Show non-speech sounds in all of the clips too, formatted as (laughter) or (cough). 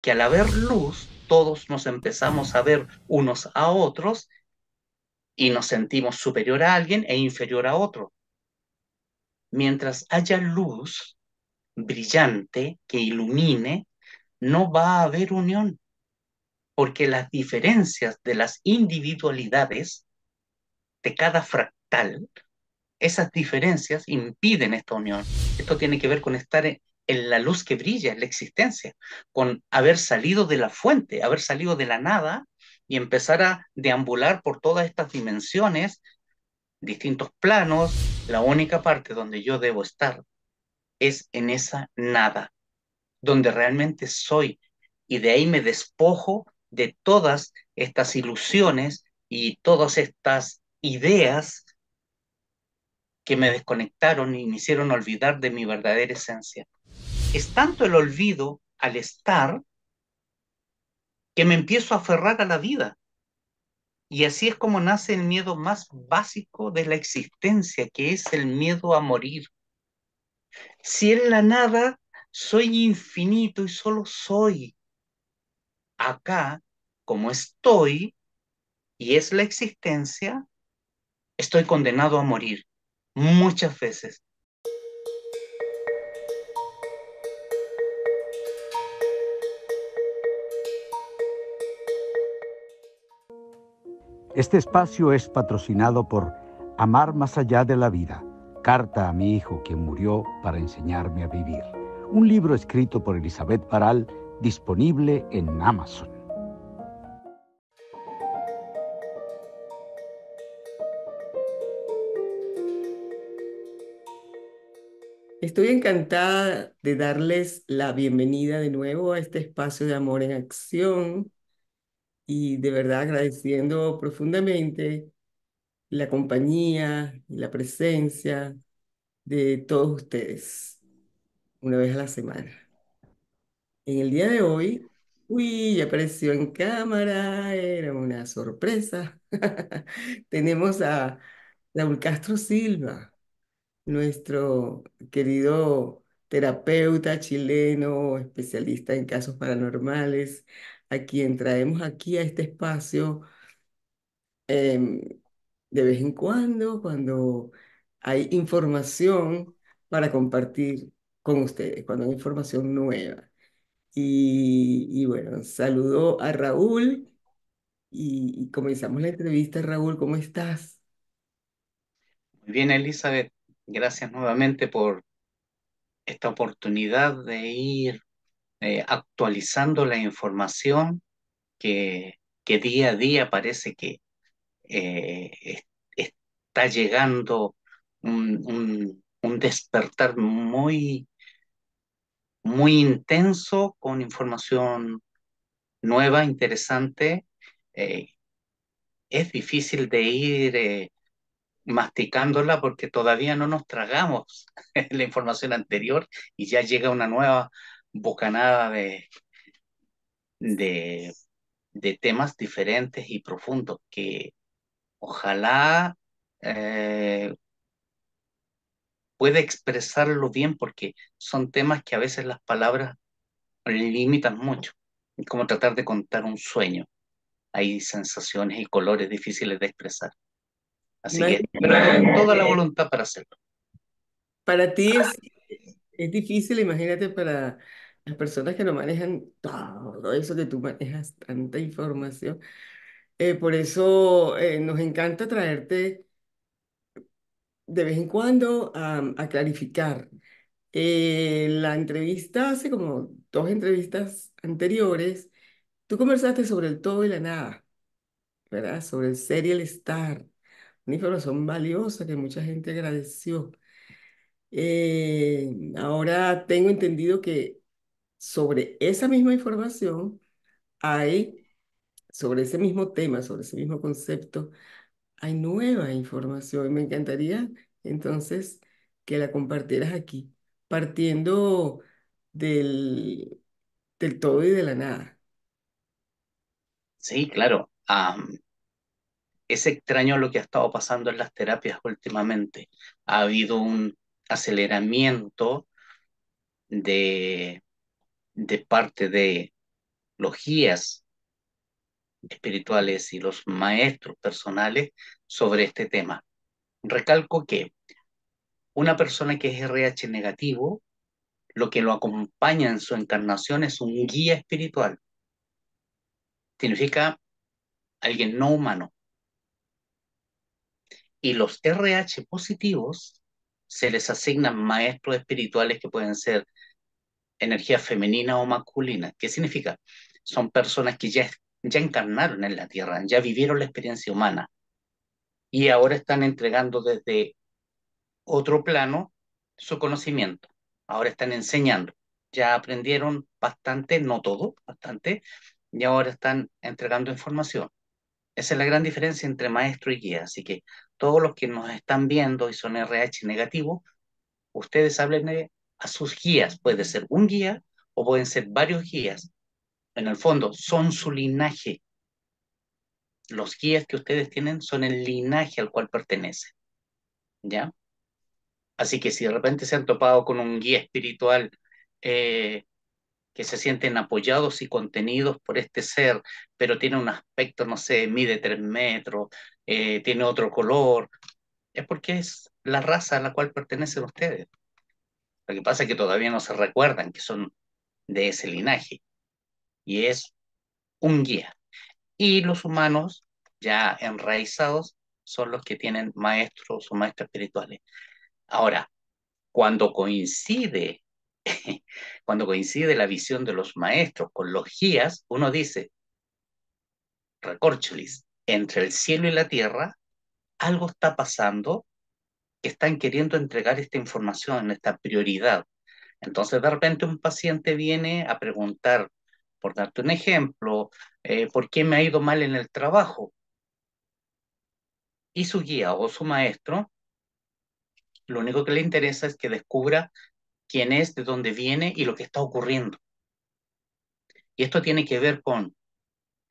que al haber luz, todos nos empezamos a ver unos a otros y nos sentimos superior a alguien e inferior a otro. Mientras haya luz brillante que ilumine, no va a haber unión, porque las diferencias de las individualidades de cada fractal, esas diferencias impiden esta unión. Esto tiene que ver con estar en, en la luz que brilla, en la existencia, con haber salido de la fuente, haber salido de la nada y empezar a deambular por todas estas dimensiones, distintos planos, la única parte donde yo debo estar es en esa nada, donde realmente soy, y de ahí me despojo de todas estas ilusiones y todas estas ideas que me desconectaron y me hicieron olvidar de mi verdadera esencia. Es tanto el olvido al estar que me empiezo a aferrar a la vida. Y así es como nace el miedo más básico de la existencia, que es el miedo a morir. Si en la nada soy infinito y solo soy, acá, como estoy, y es la existencia, estoy condenado a morir muchas veces. Este espacio es patrocinado por Amar más allá de la vida, carta a mi hijo que murió para enseñarme a vivir. Un libro escrito por Elizabeth Paral, disponible en Amazon. Estoy encantada de darles la bienvenida de nuevo a este espacio de Amor en Acción, y de verdad agradeciendo profundamente la compañía y la presencia de todos ustedes una vez a la semana. En el día de hoy, uy, apareció en cámara, era una sorpresa. (laughs) Tenemos a Raúl Castro Silva, nuestro querido terapeuta chileno, especialista en casos paranormales, a quien traemos aquí a este espacio em, de vez en cuando, cuando hay información para compartir con ustedes, cuando hay información nueva. Y, bueno, saludo a Raúl y, comenzamos la entrevista. Raúl, ¿cómo estás? Muy bien, Elizabeth. Gracias nuevamente por esta oportunidad de ir eh, actualizando la información que, que, día a día parece que eh, está llegando un, despertar muy, muy intenso con información nueva, interesante. Eh, es difícil de ir masticándola porque todavía no nos tragamos (laughs) la información anterior y ya llega una nueva bocanada de, de, de temas diferentes y profundos que ojalá eh, pueda expresarlo bien porque son temas que a veces las palabras limitan mucho, como tratar de contar un sueño. Hay sensaciones y colores difíciles de expresar. Así que con toda la voluntad para hacerlo. Para ti es, es difícil, imagínate, para personas que lo manejan todo eso que tú manejas, tanta información. Eh, por eso eh, nos encanta traerte de vez en cuando a, a clarificar. Eh, la entrevista, hace como dos entrevistas anteriores, tú conversaste sobre el todo y la nada, ¿verdad? Sobre el ser y el estar, una información valiosa que mucha gente agradeció. ahora tengo entendido que sobre esa misma información hay, sobre ese mismo tema, sobre ese mismo concepto, hay nueva información me encantaría entonces que la compartieras aquí, partiendo del, del todo y de la nada. Sí, claro. es extraño lo que ha estado pasando en las terapias últimamente. Ha habido un aceleramiento de de parte de los guías espirituales y los maestros personales sobre este tema. Recalco que una persona que es RH negativo, lo que lo acompaña en su encarnación es un guía espiritual. Significa alguien no humano. Y los RH positivos se les asignan maestros espirituales que pueden ser energía femenina o masculina. ¿Qué significa? Son personas que ya, ya encarnaron en la Tierra, ya vivieron la experiencia humana y ahora están entregando desde otro plano su conocimiento. Ahora están enseñando. Ya aprendieron bastante, no todo, bastante, y ahora están entregando información. Esa es la gran diferencia entre maestro y guía. Así que todos los que nos están viendo y son RH negativo, ustedes hablen a sus guías. Puede ser un guía o pueden ser varios guías. En el fondo, son su linaje. Los guías que ustedes tienen son el linaje al cual pertenecen. ¿Ya? Así que si de repente se han topado con un guía espiritual eh, que se sienten apoyados y contenidos por este ser, pero tiene un aspecto, no sé, mide tres metros, eh, tiene otro color, es porque es la raza a la cual pertenecen ustedes. Lo que pasa es que todavía no se recuerdan que son de ese linaje. Y es un guía. Y los humanos ya enraizados son los que tienen maestros o maestros espirituales. Ahora, cuando coincide, (laughs) cuando coincide la visión de los maestros con los guías, uno dice, recorcholis, entre el cielo y la tierra, algo está pasando que están queriendo entregar esta información, esta prioridad. Entonces, de repente un paciente viene a preguntar, por darte un ejemplo, eh, ¿por qué me ha ido mal en el trabajo? Y su guía o su maestro, lo único que le interesa es que descubra quién es, de dónde viene y lo que está ocurriendo. Y esto tiene que ver con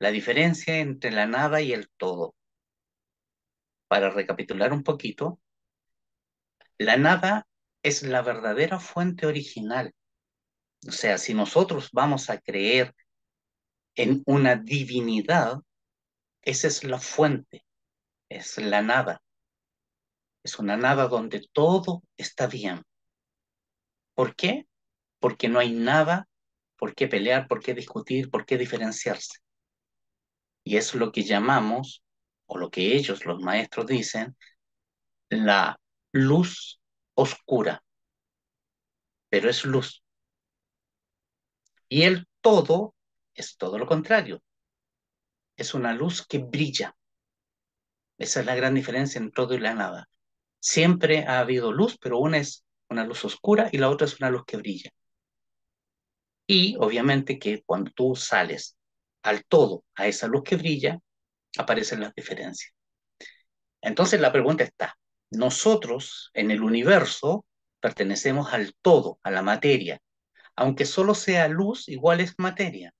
la diferencia entre la nada y el todo. Para recapitular un poquito, la nada es la verdadera fuente original. O sea, si nosotros vamos a creer en una divinidad, esa es la fuente, es la nada. Es una nada donde todo está bien. ¿Por qué? Porque no hay nada por qué pelear, por qué discutir, por qué diferenciarse. Y es lo que llamamos, o lo que ellos, los maestros, dicen, la luz oscura, pero es luz. Y el todo es todo lo contrario, es una luz que brilla. Esa es la gran diferencia entre todo y la nada. Siempre ha habido luz, pero una es una luz oscura y la otra es una luz que brilla. Y obviamente que cuando tú sales al todo, a esa luz que brilla, aparecen las diferencias. Entonces la pregunta está, nosotros, en el universo, pertenecemos al todo, a la materia. Aunque solo sea luz, igual es materia.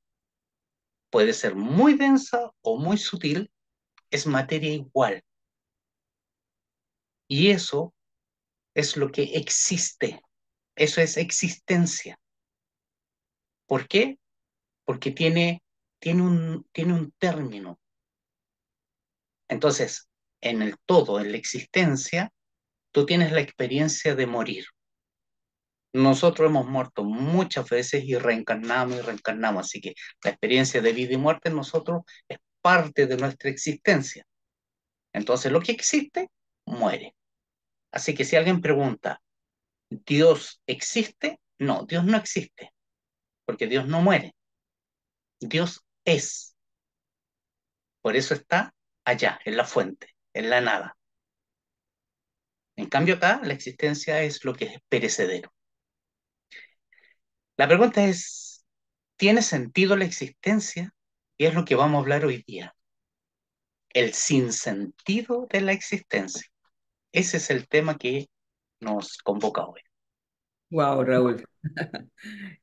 Puede ser muy densa o muy sutil, es materia igual. Y eso es lo que existe. Eso es existencia. ¿Por qué? Porque tiene, tiene, un, tiene un término. Entonces, en el todo, en la existencia, tú tienes la experiencia de morir. Nosotros hemos muerto muchas veces y reencarnamos y reencarnamos, así que la experiencia de vida y muerte en nosotros es parte de nuestra existencia. Entonces lo que existe, muere. Así que si alguien pregunta, ¿Dios existe? No, Dios no existe, porque Dios no muere. Dios es. Por eso está allá, en la fuente en la nada. En cambio acá la existencia es lo que es perecedero. La pregunta es, ¿tiene sentido la existencia? Y es lo que vamos a hablar hoy día. El sinsentido de la existencia. Ese es el tema que nos convoca hoy. Wow, Raúl. (laughs)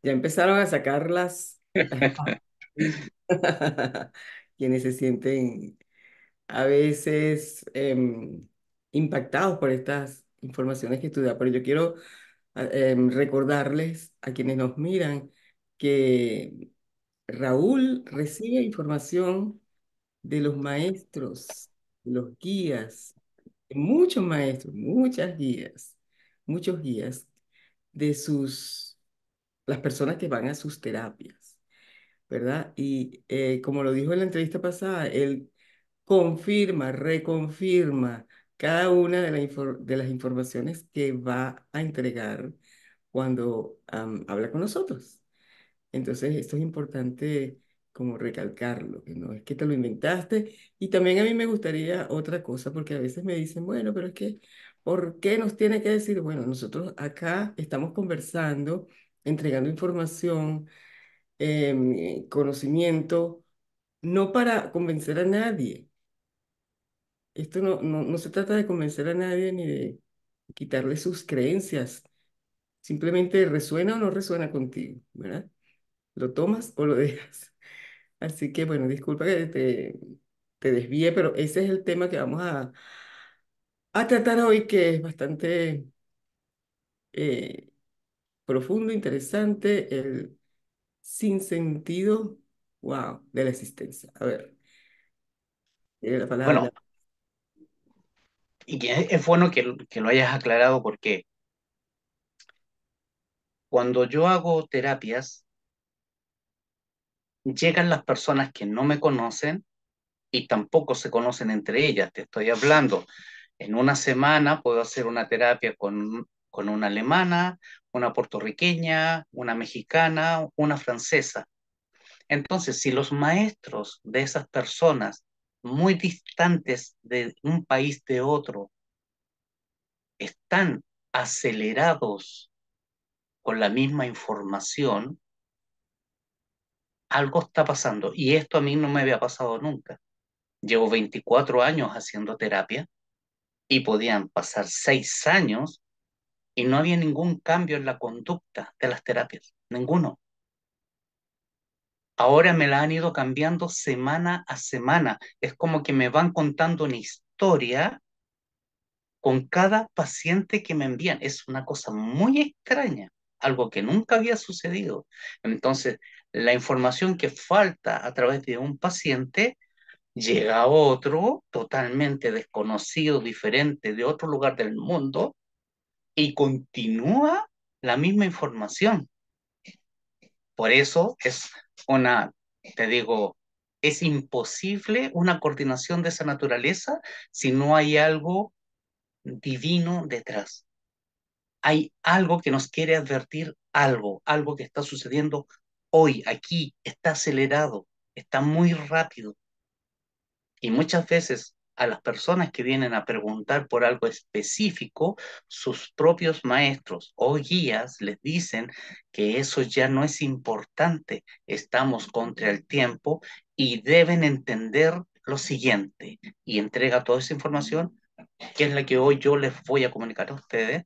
ya empezaron a sacar las... (laughs) (laughs) Quienes se sienten a veces em, impactados por estas informaciones que estudia, pero yo quiero ah, em, recordarles a quienes nos miran que Raúl recibe información de los maestros, los guías, muchos maestros, muchas guías, muchos guías de sus, las personas que van a sus terapias, ¿verdad? Y eh, como lo dijo en la entrevista pasada, él confirma, reconfirma cada una de, de las informaciones que va a entregar cuando habla con nosotros. Entonces, esto es importante como recalcarlo, que no es que te lo inventaste. Y también a mí me gustaría otra cosa, porque a veces me dicen, bueno, pero es que, ¿por qué nos tiene que decir? Bueno, nosotros acá estamos conversando, entregando información, em, eh, conocimiento, no para convencer a nadie, esto no, no, se trata de convencer a nadie ni de quitarle sus creencias. Simplemente resuena o no resuena contigo, ¿verdad? Lo tomas o lo (laughs) dejas. Así que bueno, disculpa que te, te desvíe, pero ese es el tema que vamos a, a tratar hoy, que es bastante eh, profundo, interesante, el sinsentido, wow, de la existencia. A ver, la palabra. Y es bueno que, lo hayas aclarado porque cuando yo hago terapias, llegan las personas que no me conocen y tampoco se conocen entre ellas. Te estoy hablando, en una semana puedo hacer una terapia con, con una alemana, una puertorriqueña, una mexicana, una francesa. Entonces, si los maestros de esas personas muy distantes de un país de otro, están acelerados con la misma información, algo está pasando. Y esto a mí no me había pasado nunca. Llevo 24 años haciendo terapia y podían pasar 6 años y no había ningún cambio en la conducta de las terapias, ninguno. Ahora me la han ido cambiando semana a semana. Es como que me van contando una historia con cada paciente que me envían. Es una cosa muy extraña, algo que nunca había sucedido. Entonces, la información que falta a través de un paciente llega a otro totalmente desconocido, diferente, de otro lugar del mundo, y continúa la misma información. Por eso es Ona, te digo, es imposible una coordinación de esa naturaleza si no hay algo divino detrás. Hay algo que nos quiere advertir algo, algo que está sucediendo hoy, aquí, está acelerado, está muy rápido. Y muchas veces a las personas que vienen a preguntar por algo específico, sus propios maestros o guías les dicen que eso ya no es importante, estamos contra el tiempo y deben entender lo siguiente y entrega toda esa información que es la que hoy yo les voy a comunicar a ustedes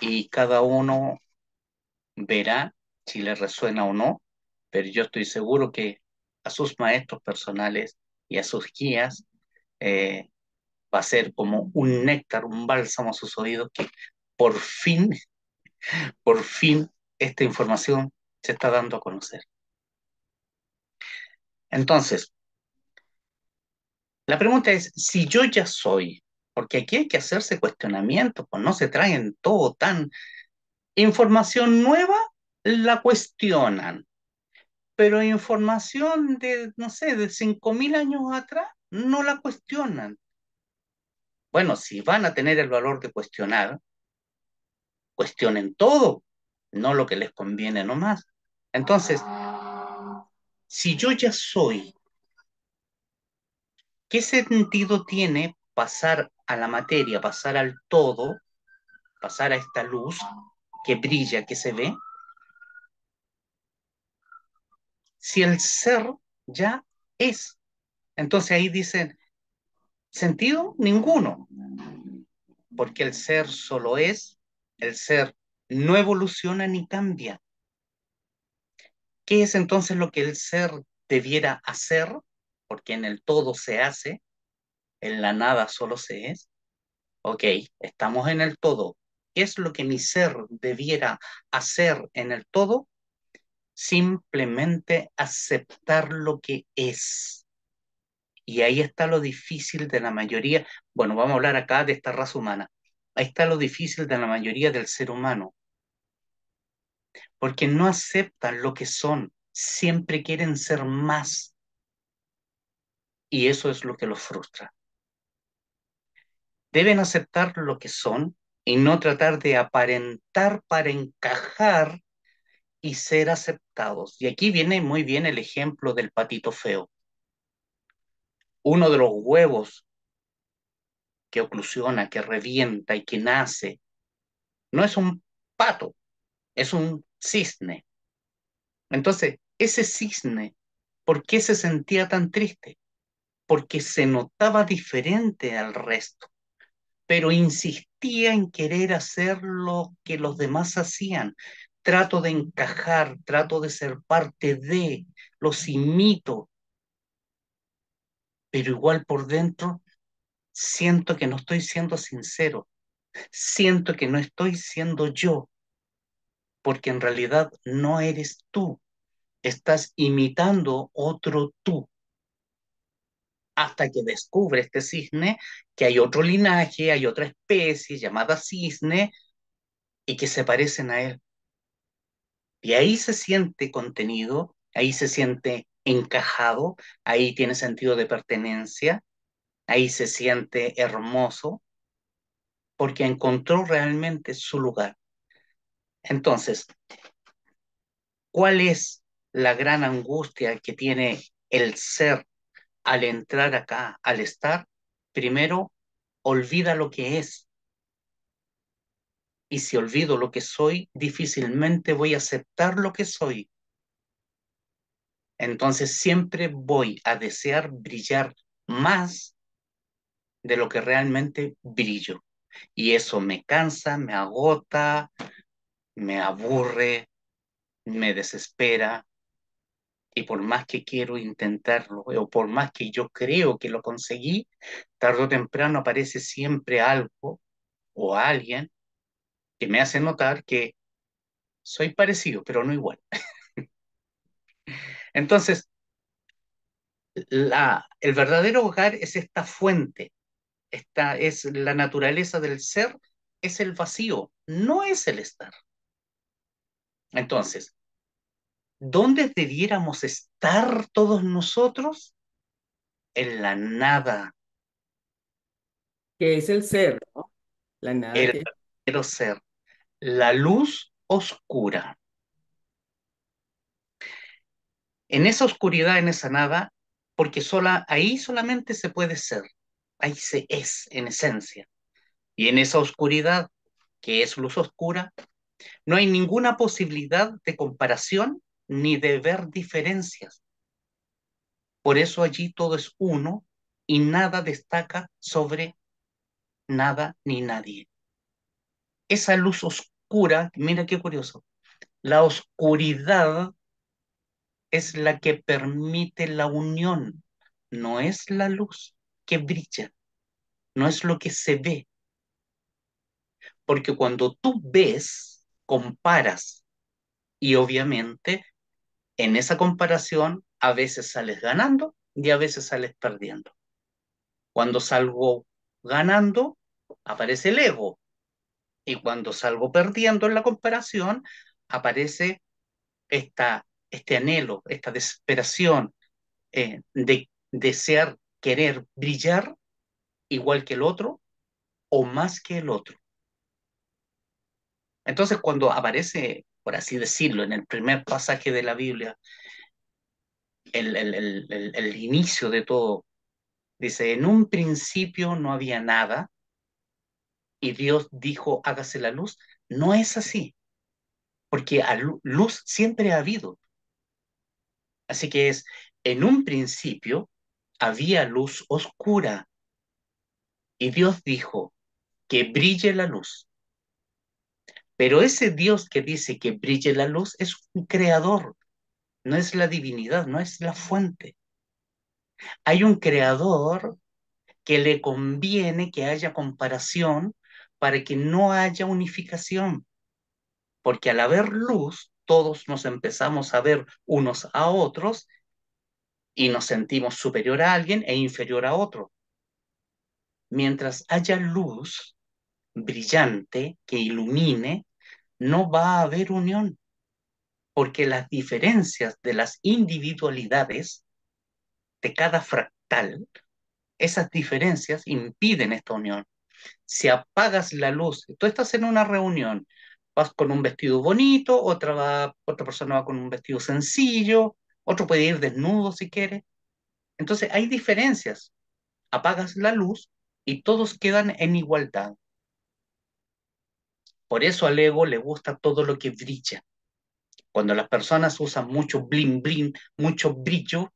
y cada uno verá si le resuena o no, pero yo estoy seguro que a sus maestros personales y a sus guías eh, va a ser como un néctar, un bálsamo a sus oídos, que por fin, por fin esta información se está dando a conocer. Entonces, la pregunta es, si yo ya soy, porque aquí hay que hacerse cuestionamiento, pues no se traen todo tan... Información nueva la cuestionan, pero información de, no sé, de 5.000 años atrás no la cuestionan. Bueno, si van a tener el valor de cuestionar, cuestionen todo, no lo que les conviene nomás. Entonces, si yo ya soy, ¿qué sentido tiene pasar a la materia, pasar al todo, pasar a esta luz que brilla, que se ve? Si el ser ya es, entonces ahí dicen, sentido ninguno, porque el ser solo es, el ser no evoluciona ni cambia. ¿Qué es entonces lo que el ser debiera hacer? Porque en el todo se hace, en la nada solo se es. Ok, estamos en el todo. ¿Qué es lo que mi ser debiera hacer en el todo? Simplemente aceptar lo que es. Y ahí está lo difícil de la mayoría, bueno, vamos a hablar acá de esta raza humana, ahí está lo difícil de la mayoría del ser humano, porque no aceptan lo que son, siempre quieren ser más. Y eso es lo que los frustra. Deben aceptar lo que son y no tratar de aparentar para encajar y ser aceptados. Y aquí viene muy bien el ejemplo del patito feo uno de los huevos que oclusiona, que revienta y que nace, no es un pato, es un cisne. Entonces, ese cisne, ¿por qué se sentía tan triste? Porque se notaba diferente al resto, pero insistía en querer hacer lo que los demás hacían. Trato de encajar, trato de ser parte de, los imito, pero igual por dentro siento que no estoy siendo sincero, siento que no estoy siendo yo, porque en realidad no eres tú, estás imitando otro tú. Hasta que descubre este cisne que hay otro linaje, hay otra especie llamada cisne y que se parecen a él. Y ahí se siente contenido, ahí se siente encajado, ahí tiene sentido de pertenencia, ahí se siente hermoso, porque encontró realmente su lugar. Entonces, ¿cuál es la gran angustia que tiene el ser al entrar acá, al estar? Primero, olvida lo que es. Y si olvido lo que soy, difícilmente voy a aceptar lo que soy. Entonces siempre voy a desear brillar más de lo que realmente brillo. Y eso me cansa, me agota, me aburre, me desespera. Y por más que quiero intentarlo, o por más que yo creo que lo conseguí, tarde o temprano aparece siempre algo o alguien que me hace notar que soy parecido, pero no igual. (laughs) Entonces, el verdadero hogar es esta fuente, esta es la naturaleza del ser, es el vacío, no es el estar. Entonces, ¿dónde debiéramos estar todos nosotros? En la nada. Que es el ser, ¿no? La nada. El verdadero ser. La luz oscura en esa oscuridad, en esa nada, porque sola, ahí solamente se puede ser, ahí se es en esencia. Y en esa oscuridad, que es luz oscura, no hay ninguna posibilidad de comparación ni de ver diferencias. Por eso allí todo es uno y nada destaca sobre nada ni nadie. Esa luz oscura, mira qué curioso, la oscuridad es la que permite la unión, no es la luz que brilla, no es lo que se ve. Porque cuando tú ves, comparas y obviamente en esa comparación a veces sales ganando y a veces sales perdiendo. Cuando salgo ganando, aparece el ego. Y cuando salgo perdiendo en la comparación, aparece esta este anhelo, esta desesperación eh, de desear, querer brillar igual que el otro o más que el otro. Entonces cuando aparece, por así decirlo, en el primer pasaje de la Biblia, el, el, el inicio de todo, dice, en un principio no había nada y Dios dijo, hágase la luz, no es así, porque luz siempre ha habido. Así que es, en un principio había luz oscura y Dios dijo, que brille la luz. Pero ese Dios que dice que brille la luz es un creador, no es la divinidad, no es la fuente. Hay un creador que le conviene que haya comparación para que no haya unificación, porque al haber luz, todos nos empezamos a ver unos a otros y nos sentimos superior a alguien e inferior a otro. Mientras haya luz brillante que ilumine, no va a haber unión, porque las diferencias de las individualidades de cada fractal, esas diferencias impiden esta unión. Si apagas la luz, tú estás en una reunión vas con un vestido bonito, otra, otra persona va con un vestido sencillo, otro puede ir desnudo si quiere. Entonces hay diferencias. Apagas la luz y todos quedan en igualdad. Por eso al ego le gusta todo lo que brilla. Cuando las personas usan mucho bling bling, mucho brillo,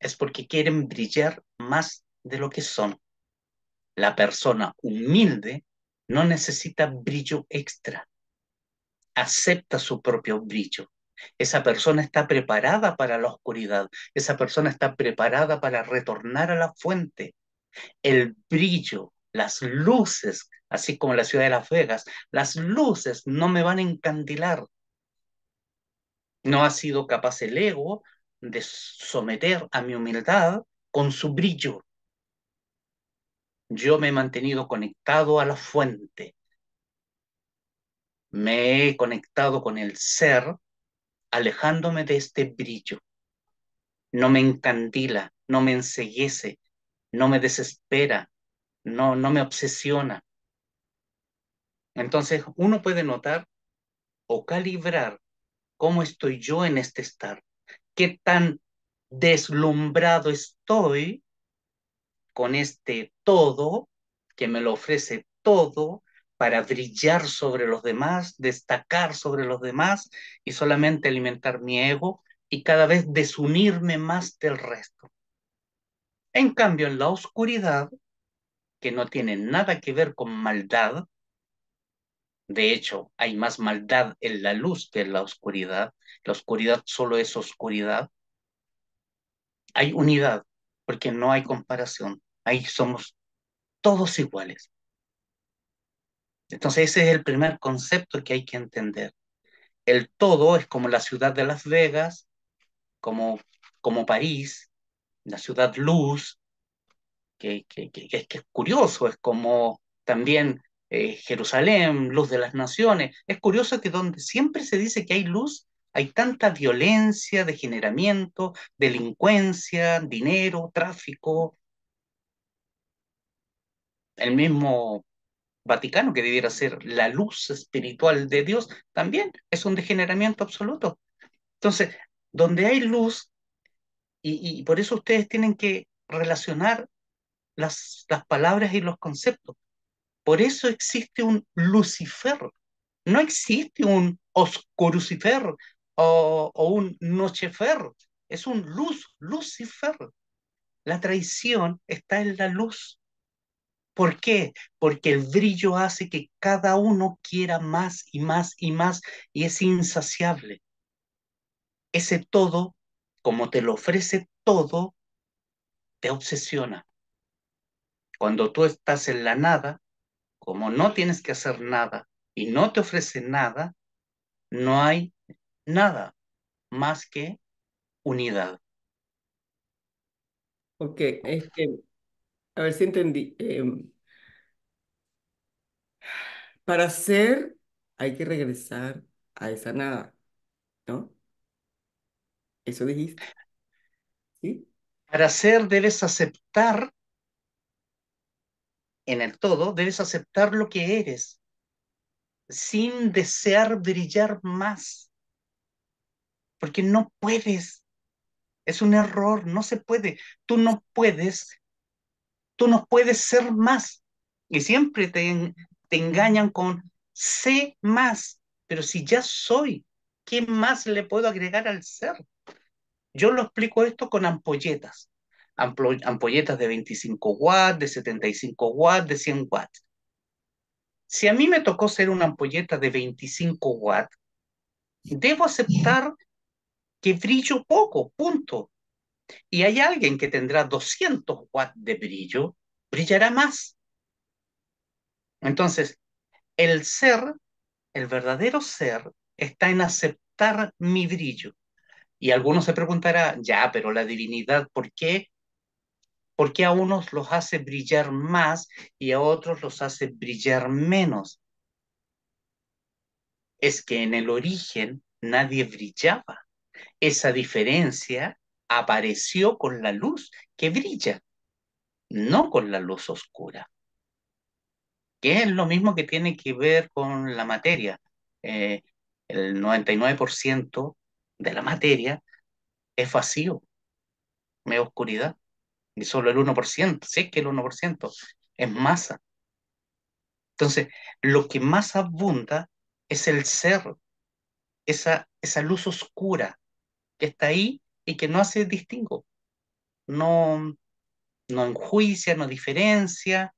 es porque quieren brillar más de lo que son. La persona humilde no necesita brillo extra acepta su propio brillo. Esa persona está preparada para la oscuridad, esa persona está preparada para retornar a la fuente. El brillo, las luces, así como la ciudad de Las Vegas, las luces no me van a encandilar. No ha sido capaz el ego de someter a mi humildad con su brillo. Yo me he mantenido conectado a la fuente, me he conectado con el ser alejándome de este brillo. No me encandila, no me enseguece, no me desespera, no, no me obsesiona. Entonces uno puede notar o calibrar cómo estoy yo en este estar, qué tan deslumbrado estoy con este todo que me lo ofrece todo para brillar sobre los demás, destacar sobre los demás y solamente alimentar mi ego y cada vez desunirme más del resto. En cambio, en la oscuridad, que no tiene nada que ver con maldad, de hecho, hay más maldad en la luz que en la oscuridad, la oscuridad solo es oscuridad, hay unidad, porque no hay comparación, ahí somos todos iguales. Entonces ese es el primer concepto que hay que entender. El todo es como la ciudad de Las Vegas, como, como París, la ciudad luz, que, que, es, curioso, es como también eh, Jerusalén, luz de las naciones. Es curioso que donde siempre se dice que hay luz, hay tanta violencia, degeneramiento, delincuencia, dinero, tráfico. El mismo Vaticano, que debiera ser la luz espiritual de Dios, también es un degeneramiento absoluto. Entonces, donde hay luz, y, por eso ustedes tienen que relacionar las, las palabras y los conceptos. Por eso existe un Lucifer, no existe un Oscurucifer o, o un Nochefer, es un luz, Lucifer. La traición está en la luz. ¿Por qué? Porque el brillo hace que cada uno quiera más y más y más y es insaciable. Ese todo, como te lo ofrece todo, te obsesiona. Cuando tú estás en la nada, como no tienes que hacer nada y no te ofrece nada, no hay nada más que unidad. Porque es que a ver si entendí. Em, para ser, hay que regresar a esa nada, ¿no? Eso dijiste. ¿Sí? Para ser debes aceptar en el todo, debes aceptar lo que eres, sin desear brillar más, porque no puedes. Es un error, no se puede. Tú no puedes tú no puedes ser más. Y siempre te, engañan con sé más, pero si ya soy, ¿qué más le puedo agregar al ser? Yo lo explico esto con ampolletas, ampolletas de 25 watts, de 75 watts, de 100 watts. Si a mí me tocó ser una ampolleta de 25 watts, debo aceptar que brillo poco, punto. Y hay alguien que tendrá 200 watts de brillo, brillará más. Entonces, el ser, el verdadero ser, está en aceptar mi brillo. Y algunos se preguntarán, ya, pero la divinidad, ¿por qué? ¿Por qué a unos los hace brillar más y a otros los hace brillar menos? Es que en el origen nadie brillaba. Esa diferencia apareció con la luz que brilla, no con la luz oscura. Que es lo mismo que tiene que ver con la materia. Eh, el 99% de la materia es vacío, medio oscuridad. Y solo el 1%, Sé es que el 1% es masa. Entonces, lo que más abunda es el ser, esa, esa luz oscura que está ahí y que no hace distingo, no, no enjuicia, no diferencia.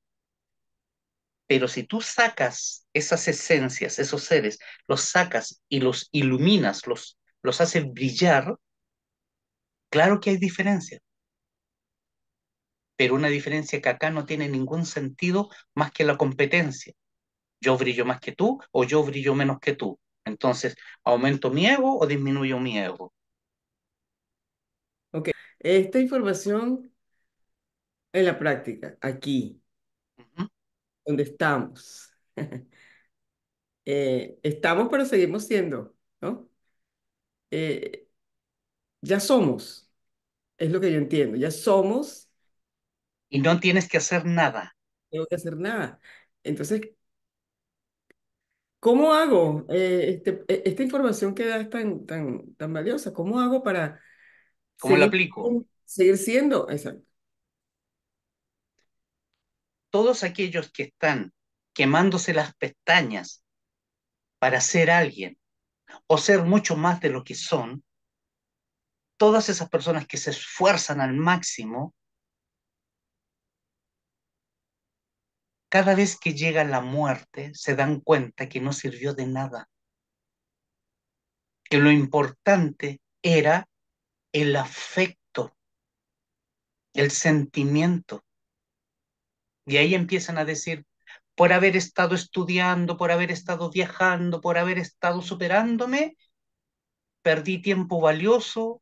Pero si tú sacas esas esencias, esos seres, los sacas y los iluminas, los, los haces brillar, claro que hay diferencia. Pero una diferencia que acá no tiene ningún sentido más que la competencia. Yo brillo más que tú o yo brillo menos que tú. Entonces, ¿aumento mi ego o disminuyo mi ego? Ok, esta información en la práctica, aquí, donde estamos. (laughs) Eh, estamos, pero seguimos siendo, ¿no? Eh, ya somos, es lo que yo entiendo, ya somos, Y no tienes que hacer nada. tengo que hacer nada. Entonces, ¿cómo hago? Eh, este, e, esta información que da tan, tan, tan valiosa, ¿cómo hago para ¿Cómo lo aplico? Seguir siendo, exacto. Todos aquellos que están quemándose las pestañas para ser alguien o ser mucho más de lo que son, todas esas personas que se esfuerzan al máximo, cada vez que llega la muerte se dan cuenta que no sirvió de nada, que lo importante era el afecto, el sentimiento. Y ahí empiezan a decir, por haber estado estudiando, por haber estado viajando, por haber estado superándome, perdí tiempo valioso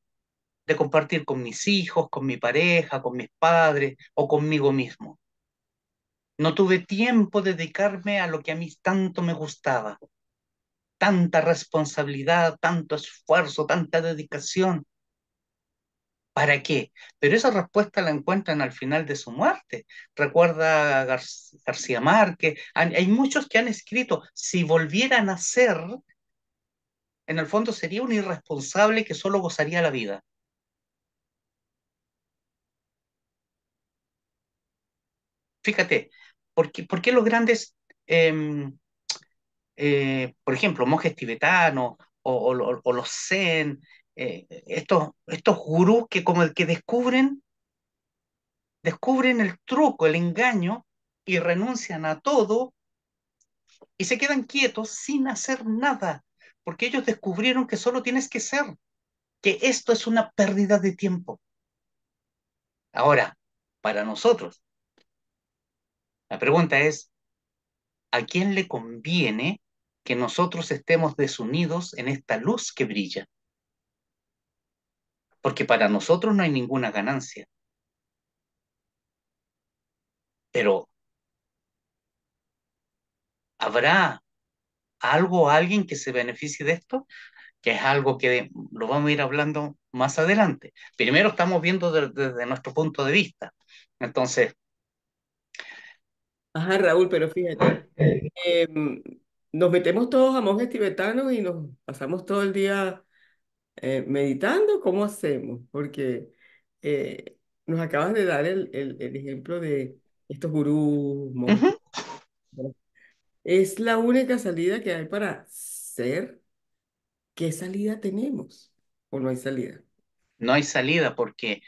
de compartir con mis hijos, con mi pareja, con mis padres o conmigo mismo. No tuve tiempo de dedicarme a lo que a mí tanto me gustaba. Tanta responsabilidad, tanto esfuerzo, tanta dedicación. ¿Para qué? Pero esa respuesta la encuentran al final de su muerte. Recuerda García Márquez, hay, muchos que han escrito, si volvieran a ser, en el fondo sería un irresponsable que solo gozaría la vida. Fíjate, ¿por qué, los grandes, em, eh, por ejemplo, monjes tibetanos o los zen, eh, estos, estos gurús que como el que descubren, descubren el truco, el engaño y renuncian a todo y se quedan quietos sin hacer nada, porque ellos descubrieron que solo tienes que ser, que esto es una pérdida de tiempo. Ahora, para nosotros, la pregunta es, ¿a quién le conviene que nosotros estemos desunidos en esta luz que brilla? porque para nosotros no hay ninguna ganancia. Pero ¿habrá algo, alguien que se beneficie de esto? Que es algo que lo vamos a ir hablando más adelante. Primero estamos viendo desde, nuestro punto de vista. Entonces... Ajá, Raúl, pero fíjate, ah, eh. em, nos metemos todos a monjes tibetanos y nos pasamos todo el día eh, meditando, ¿cómo hacemos? Porque eh, nos acabas de dar el, el, ejemplo de estos gurús. Es la única salida que hay para ser. ¿Qué salida tenemos? ¿O no hay salida? No hay salida porque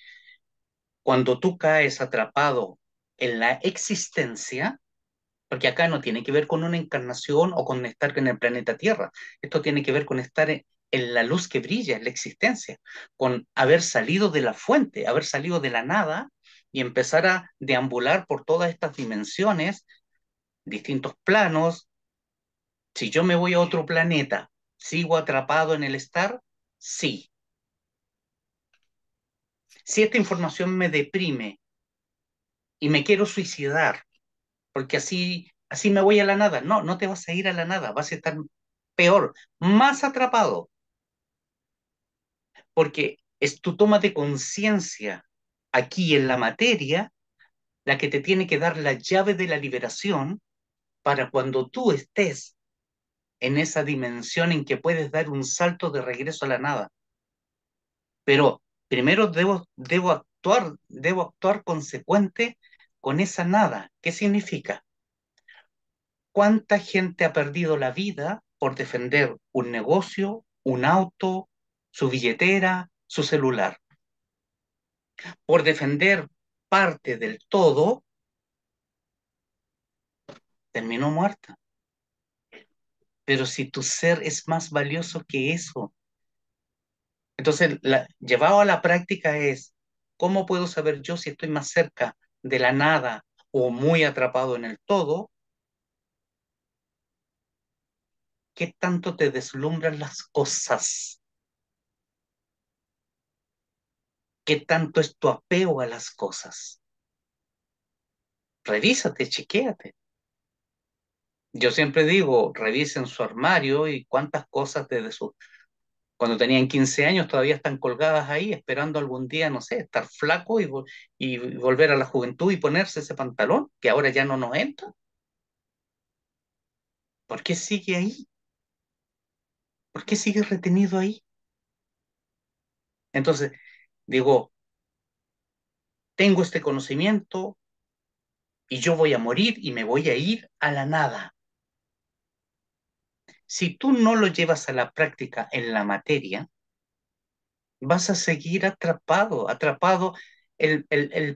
cuando tú caes atrapado en la existencia, porque acá no tiene que ver con una encarnación o con estar en el planeta Tierra, esto tiene que ver con estar en la luz que brilla, en la existencia, con haber salido de la fuente, haber salido de la nada y empezar a deambular por todas estas dimensiones, distintos planos. Si yo me voy a otro planeta, ¿sigo atrapado en el estar? Sí. Si esta información me deprime y me quiero suicidar, porque así, así me voy a la nada, no, no te vas a ir a la nada, vas a estar peor, más atrapado porque es tu toma de conciencia aquí en la materia la que te tiene que dar la llave de la liberación para cuando tú estés en esa dimensión en que puedes dar un salto de regreso a la nada. Pero primero debo, debo actuar, debo actuar consecuente con esa nada. ¿Qué significa? ¿Cuánta gente ha perdido la vida por defender un negocio, un auto, su billetera, su celular. Por defender parte del todo, terminó muerta. Pero si tu ser es más valioso que eso, entonces llevado a la práctica es, ¿cómo puedo saber yo si estoy más cerca de la nada o muy atrapado en el todo? ¿Qué tanto te deslumbran las cosas? ¿Qué tanto es tu apego a las cosas? Revísate, chequéate. Yo siempre digo, revisen su armario y cuántas cosas desde su... Cuando tenían 15 años todavía están colgadas ahí esperando algún día, no sé, estar flaco y, y volver a la juventud y ponerse ese pantalón que ahora ya no nos entra. ¿Por qué sigue ahí? ¿Por qué sigue retenido ahí? Entonces, Digo, tengo este conocimiento y yo voy a morir y me voy a ir a la nada. Si tú no lo llevas a la práctica en la materia, vas a seguir atrapado, atrapado. El,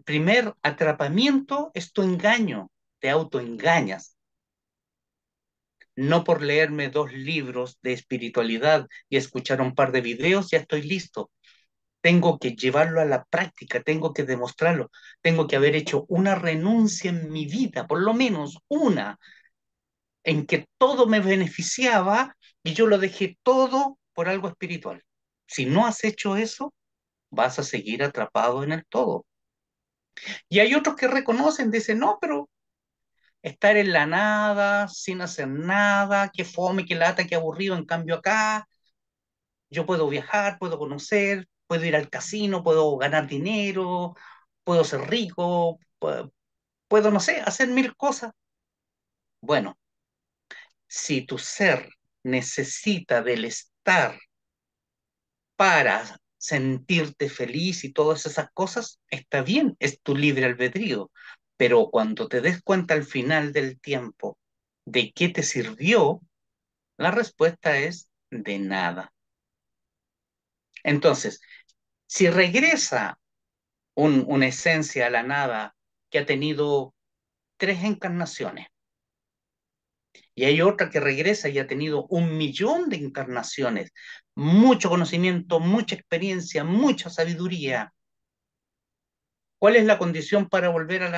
primer atrapamiento es tu engaño, te autoengañas. No por leerme dos libros de espiritualidad y escuchar un par de videos, ya estoy listo tengo que llevarlo a la práctica, tengo que demostrarlo, tengo que haber hecho una renuncia en mi vida, por lo menos una, en que todo me beneficiaba y yo lo dejé todo por algo espiritual. Si no has hecho eso, vas a seguir atrapado en el todo. Y hay otros que reconocen, dicen, no, pero estar en la nada, sin hacer nada, qué fome, qué lata, qué aburrido, en cambio acá, yo puedo viajar, puedo conocer, puedo ir al casino, puedo ganar dinero, puedo ser rico, puedo, no sé, hacer mil cosas. Bueno, si tu ser necesita del estar para sentirte feliz y todas esas cosas, está bien, es tu libre albedrío. Pero cuando te des cuenta al final del tiempo de qué te sirvió, la respuesta es de nada. Entonces, si regresa un, una esencia a la nada que ha tenido tres encarnaciones, y hay otra que regresa y ha tenido un millón de encarnaciones, mucho conocimiento, mucha experiencia, mucha sabiduría. ¿Cuál es la condición para volver a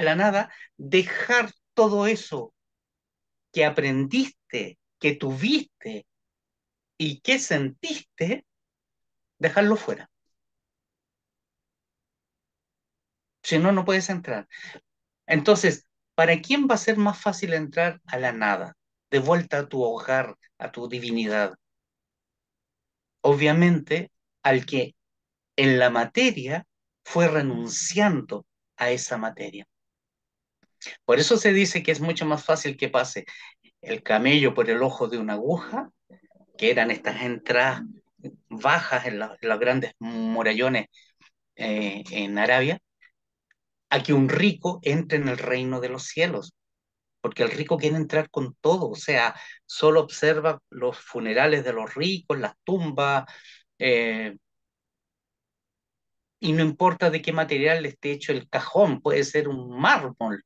la nada? Dejar todo eso que aprendiste, que tuviste y que sentiste, dejarlo fuera. Si no, no puedes entrar. Entonces, ¿para quién va a ser más fácil entrar a la nada, de vuelta a tu hogar, a tu divinidad? Obviamente, al que en la materia fue renunciando a esa materia. Por eso se dice que es mucho más fácil que pase el camello por el ojo de una aguja, que eran estas entradas bajas en, los grandes murallones eh, en Arabia, a que un rico entre en el reino de los cielos, porque el rico quiere entrar con todo, o sea, solo observa los funerales de los ricos, las tumbas, eh, y no importa de qué material esté hecho el cajón, puede ser un mármol,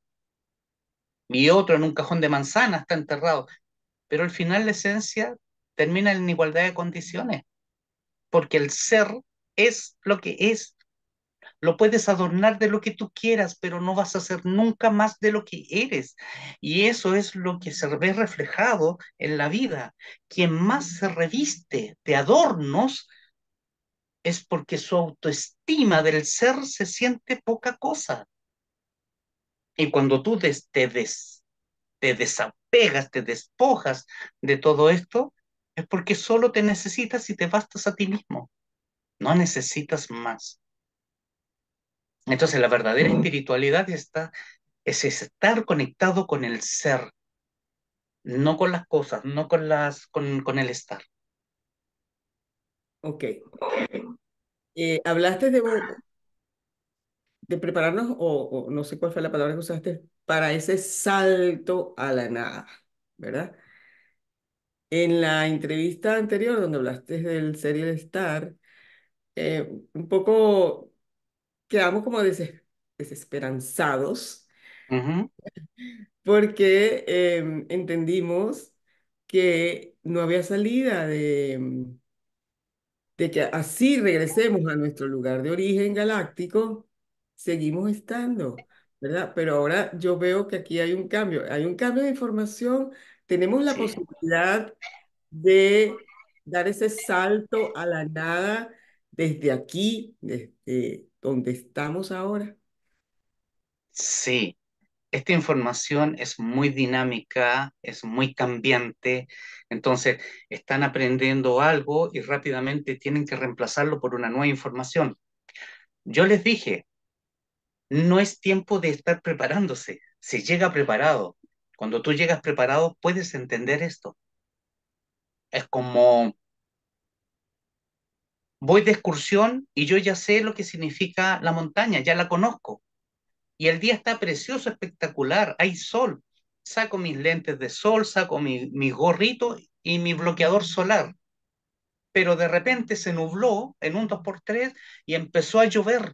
y otro en un cajón de manzana está enterrado, pero al final la esencia termina en igualdad de condiciones, porque el ser es lo que es lo puedes adornar de lo que tú quieras, pero no vas a ser nunca más de lo que eres. Y eso es lo que se ve reflejado en la vida. Quien más se reviste de adornos es porque su autoestima del ser se siente poca cosa. Y cuando tú te, des, te desapegas, te despojas de todo esto, es porque solo te necesitas y te bastas a ti mismo. No necesitas más. Entonces la verdadera espiritualidad está, es estar conectado con el ser, no con las cosas, no con, las, con, con el estar. Ok. Eh, hablaste de, de prepararnos, o, no sé cuál fue la palabra que usaste, para ese salto a la nada, ¿verdad? En la entrevista anterior, donde hablaste del ser y el estar, eh, un poco quedamos como desesperanzados porque em, entendimos que no había salida de, em, de que así regresemos a nuestro lugar de origen galáctico, seguimos estando, ¿verdad? Pero ahora yo veo que aquí hay un cambio, hay un cambio de información, tenemos la posibilidad de dar ese salto a la nada desde aquí, desde donde estamos ahora? Sí, esta información es muy dinámica, es muy cambiante, entonces están aprendiendo algo y rápidamente tienen que reemplazarlo por una nueva información. Yo les dije, no es tiempo de estar preparándose, se llega preparado. Cuando tú llegas preparado puedes entender esto. Es como voy de excursión y yo ya sé lo que significa la montaña, ya la conozco. Y el día está precioso, espectacular, hay sol. Saco mis lentes de sol, saco mi, mi gorrito y mi bloqueador solar. Pero de repente se nubló en un 2x3 y empezó a llover,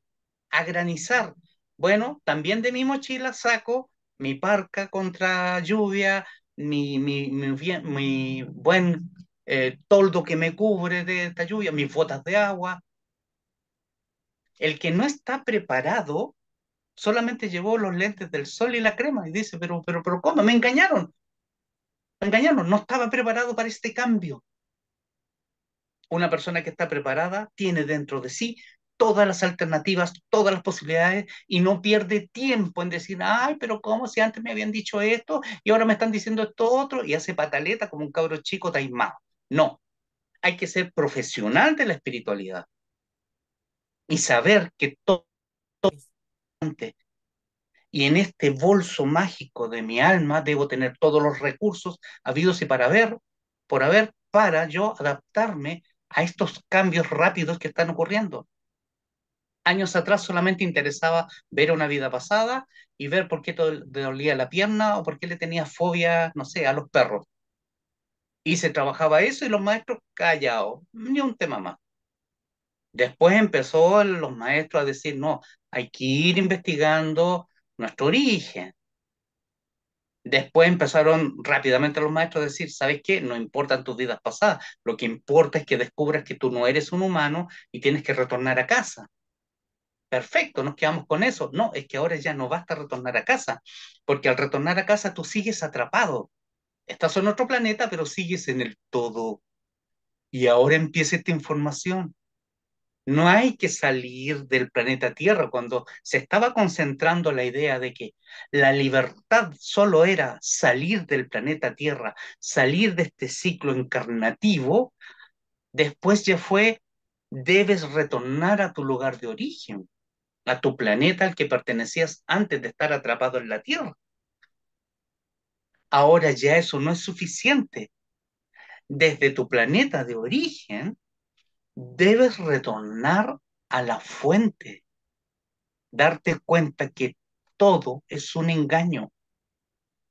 a granizar. Bueno, también de mi mochila saco mi parca contra lluvia, mi, mi, mi, mi buen el eh, toldo que me cubre de esta lluvia, mis botas de agua. El que no está preparado solamente llevó los lentes del sol y la crema y dice, pero, pero, pero, ¿cómo? Me engañaron. Me engañaron, no estaba preparado para este cambio. Una persona que está preparada tiene dentro de sí todas las alternativas, todas las posibilidades y no pierde tiempo en decir, ay, pero ¿cómo si antes me habían dicho esto y ahora me están diciendo esto otro? Y hace pataleta como un cabro chico taimado. No, hay que ser profesional de la espiritualidad y saber que todo, importante. y en este bolso mágico de mi alma debo tener todos los recursos habidos y para ver, por haber, para yo adaptarme a estos cambios rápidos que están ocurriendo. Años atrás solamente interesaba ver una vida pasada y ver por qué le dolía la pierna o por qué le tenía fobia, no sé, a los perros. Y se trabajaba eso y los maestros callados, ni un tema más. Después empezó los maestros a decir, no, hay que ir investigando nuestro origen. Después empezaron rápidamente los maestros a decir, ¿sabes qué? No importan tus vidas pasadas, lo que importa es que descubras que tú no eres un humano y tienes que retornar a casa. Perfecto, nos quedamos con eso. No, es que ahora ya no basta retornar a casa, porque al retornar a casa tú sigues atrapado estás en otro planeta, pero sigues en el todo. Y ahora empieza esta información. No hay que salir del planeta Tierra cuando se estaba concentrando la idea de que la libertad solo era salir del planeta Tierra, salir de este ciclo encarnativo. Después ya fue, debes retornar a tu lugar de origen, a tu planeta al que pertenecías antes de estar atrapado en la Tierra. Ahora ya eso no es suficiente. Desde tu planeta de origen, debes retornar a la fuente, darte cuenta que todo es un engaño.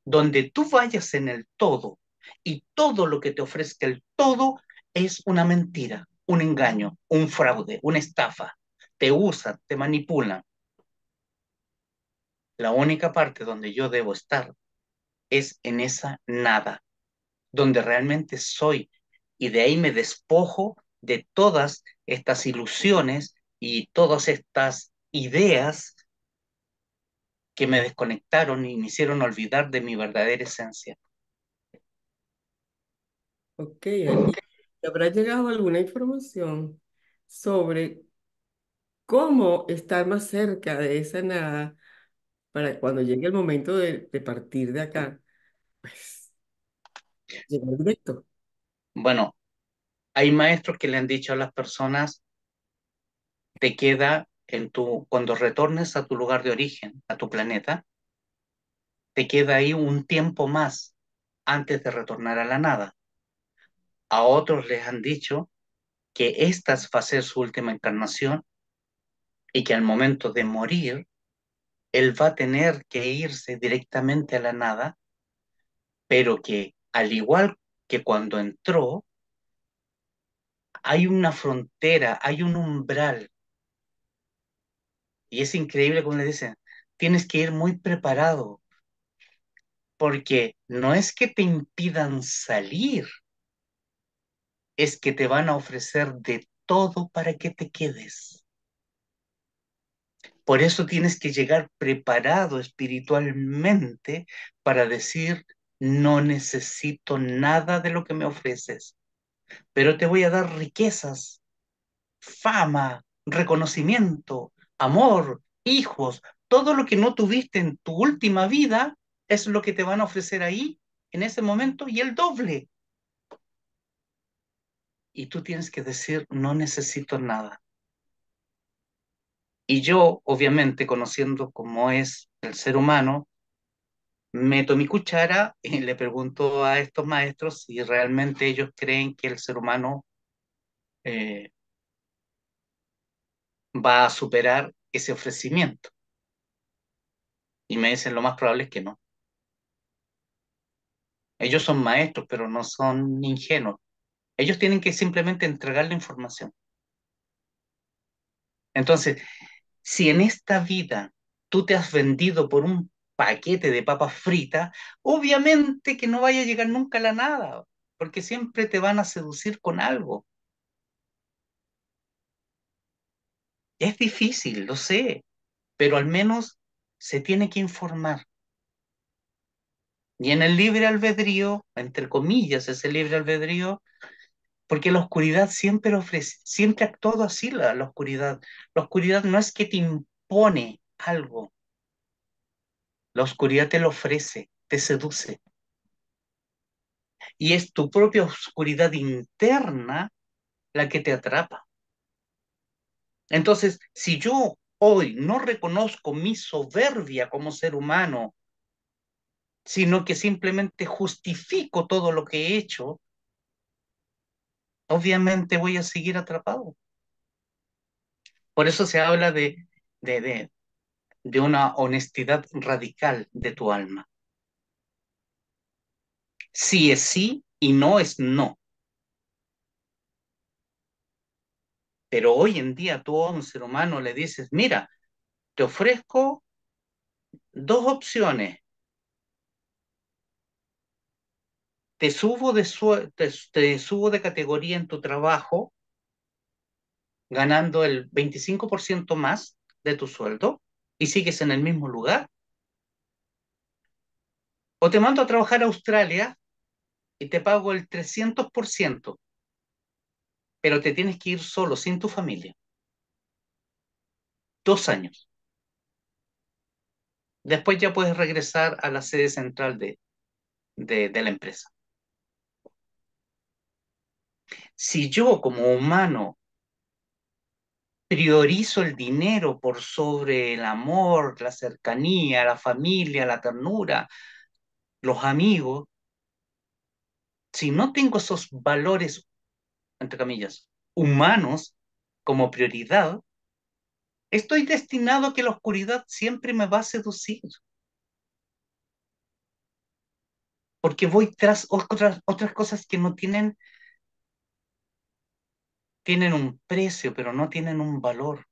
Donde tú vayas en el todo y todo lo que te ofrezca el todo es una mentira, un engaño, un fraude, una estafa. Te usan, te manipulan. La única parte donde yo debo estar es en esa nada, donde realmente soy. Y de ahí me despojo de todas estas ilusiones y todas estas ideas que me desconectaron y me hicieron olvidar de mi verdadera esencia. Ok, habrá llegado alguna información sobre cómo estar más cerca de esa nada para cuando llegue el momento de, partir de acá, pues directo. Bueno, hay maestros que le han dicho a las personas, te queda en tu, cuando retornes a tu lugar de origen, a tu planeta, te queda ahí un tiempo más antes de retornar a la nada. A otros les han dicho que esta va a ser su última encarnación y que al momento de morir él va a tener que irse directamente a la nada, pero que al igual que cuando entró, hay una frontera, hay un umbral. Y es increíble como le dicen, tienes que ir muy preparado, porque no es que te impidan salir, es que te van a ofrecer de todo para que te quedes. Por eso tienes que llegar preparado espiritualmente para decir, no necesito nada de lo que me ofreces, pero te voy a dar riquezas, fama, reconocimiento, amor, hijos, todo lo que no tuviste en tu última vida es lo que te van a ofrecer ahí en ese momento y el doble. Y tú tienes que decir, no necesito nada. Y yo, obviamente, conociendo cómo es el ser humano, meto mi cuchara (laughs) y le pregunto a estos maestros si realmente ellos creen que el ser humano eh, va a superar ese ofrecimiento. Y me dicen lo más probable es que no. Ellos son maestros, pero no son ingenuos. Ellos tienen que simplemente entregar la información. Entonces, si en esta vida tú te has vendido por un paquete de papas fritas, obviamente que no vaya a llegar nunca a la nada, porque siempre te van a seducir con algo. Es difícil, lo sé, pero al menos se tiene que informar. Y en el libre albedrío, entre comillas, ese libre albedrío, porque la oscuridad siempre ofrece, siempre ha actuado así la oscuridad. La oscuridad no es que te impone algo, la oscuridad te lo ofrece, te seduce. Y es tu propia oscuridad interna la que te atrapa. Entonces, si yo hoy no reconozco mi soberbia como ser humano, sino que simplemente justifico todo lo que he hecho, obviamente voy a seguir atrapado. Por eso se habla de, de, de, de una honestidad radical de tu alma. Sí es sí y no es no. Pero hoy en día tú a un ser humano le dices, mira, te ofrezco dos opciones. te subo de, categoría en tu trabajo ganando el 25% más de tu sueldo y sigues en el mismo lugar. O te mando a trabajar a Australia y te pago el 300%, pero te tienes que ir solo, sin tu familia. Dos años. Después ya puedes regresar a la sede central de la empresa. Si yo como humano priorizo el dinero por sobre el amor, la cercanía, la familia, la ternura, los amigos, si no tengo esos valores, entre comillas, humanos como prioridad, estoy destinado a que la oscuridad siempre me va a seducir. Porque voy tras otras, otras cosas que no tienen tienen un precio, pero no tienen un valor.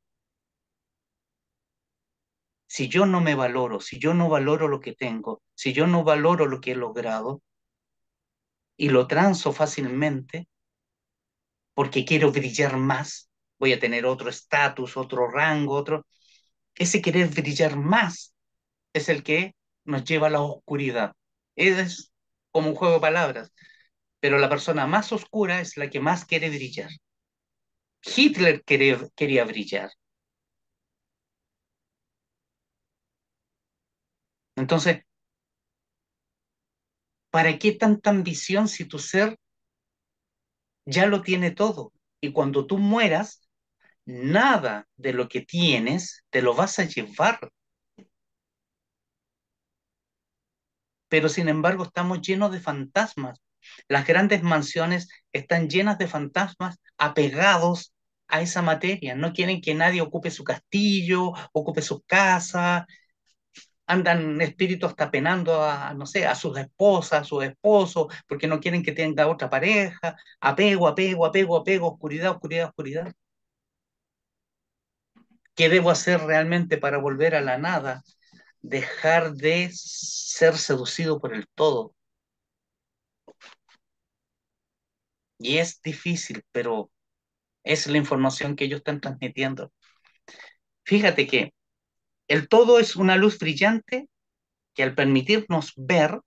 Si yo no me valoro, si yo no valoro lo que tengo, si yo no valoro lo que he logrado y lo transo fácilmente porque quiero brillar más, voy a tener otro estatus, otro rango, otro... Ese querer brillar más es el que nos lleva a la oscuridad. Es como un juego de palabras, pero la persona más oscura es la que más quiere brillar. Hitler quería, brillar. Entonces, ¿para qué tanta ambición si tu ser ya lo tiene todo? Y cuando tú mueras, nada de lo que tienes te lo vas a llevar. Pero sin embargo estamos llenos de fantasmas. Las grandes mansiones están llenas de fantasmas apegados a esa materia, no quieren que nadie ocupe su castillo, ocupe su casa, andan espíritu hasta penando a, no sé, a sus esposas, a sus esposos, porque no quieren que tenga otra pareja, apego, apego, apego, apego, oscuridad, oscuridad, oscuridad. ¿Qué debo hacer realmente para volver a la nada? Dejar de ser seducido por el todo. Y es difícil, pero es la información que ellos están transmitiendo. Fíjate que el todo es una luz brillante que al permitirnos ver,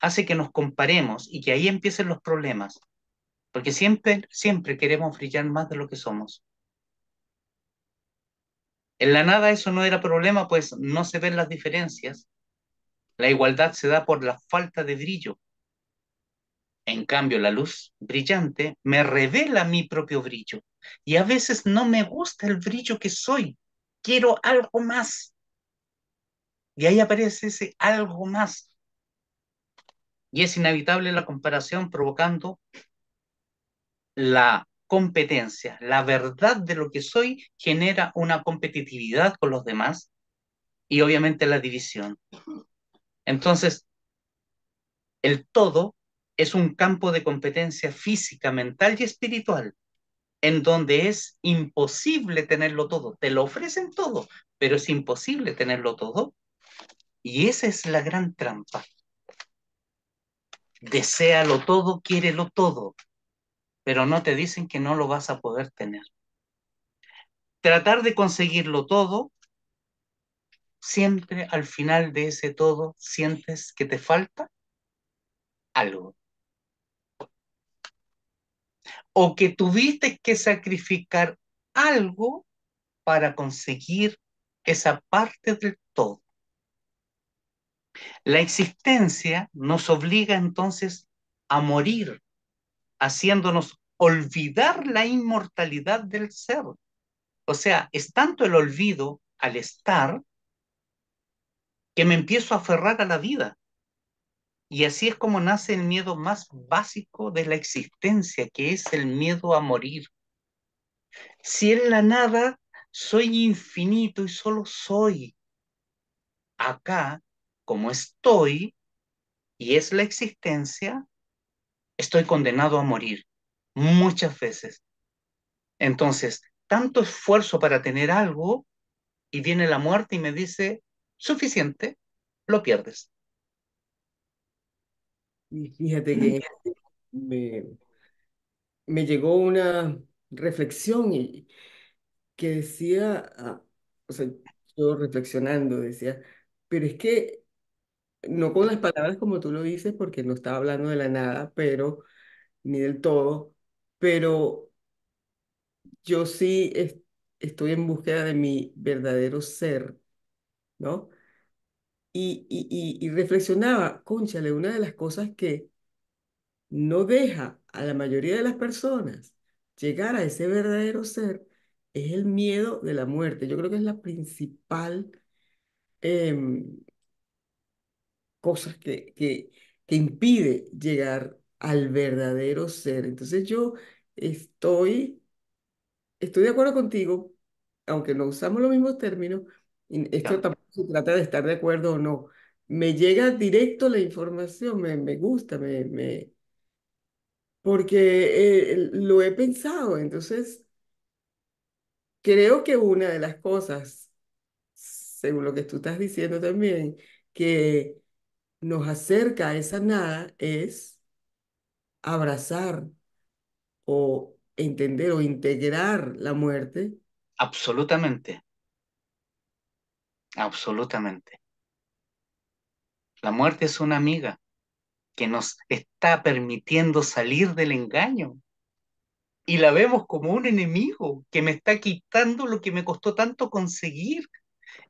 hace que nos comparemos y que ahí empiecen los problemas, porque siempre, siempre queremos brillar más de lo que somos. En la nada eso no era problema, pues no se ven las diferencias. La igualdad se da por la falta de brillo. En cambio, la luz brillante me revela mi propio brillo y a veces no me gusta el brillo que soy, quiero algo más. Y ahí aparece ese algo más. Y es inevitable la comparación provocando la competencia. La verdad de lo que soy genera una competitividad con los demás y obviamente la división. Entonces, el todo es un campo de competencia física, mental y espiritual, en donde es imposible tenerlo todo. Te lo ofrecen todo, pero es imposible tenerlo todo. Y esa es la gran trampa. lo todo, quiérelo todo, pero no te dicen que no lo vas a poder tener. Tratar de conseguirlo todo, siempre al final de ese todo sientes que te falta algo o que tuviste que sacrificar algo para conseguir esa parte del todo. La existencia nos obliga entonces a morir, haciéndonos olvidar la inmortalidad del ser. O sea, es tanto el olvido al estar que me empiezo a aferrar a la vida. Y así es como nace el miedo más básico de la existencia, que es el miedo a morir. Si en la nada soy infinito y solo soy, acá, como estoy, y es la existencia, estoy condenado a morir muchas veces. Entonces, tanto esfuerzo para tener algo y viene la muerte y me dice, suficiente, lo pierdes. Y fíjate que me, llegó una reflexión que decía, ah, o sea, yo reflexionando decía, pero es que no con las palabras como tú lo dices, porque no estaba hablando de la nada, pero ni del todo, pero yo sí estoy en búsqueda de mi verdadero ser, ¿no? y, reflexionaba, conchale, una de las cosas que no deja a la mayoría de las personas llegar a ese verdadero ser es el miedo de la muerte. Yo creo que es la principal em, cosa que, que, que impide llegar al verdadero ser. Entonces yo estoy, estoy de acuerdo contigo, aunque no usamos los mismos términos, esto trata de estar de acuerdo o no. Me llega directo la información, me, gusta, me, me... porque eh, lo he pensado. Entonces, creo que una de las cosas, según lo que tú estás diciendo también, que nos acerca a esa nada es abrazar o entender o integrar la muerte. Absolutamente. Absolutamente. La muerte es una amiga que nos está permitiendo salir del engaño. Y la vemos como un enemigo que me está quitando lo que me costó tanto conseguir.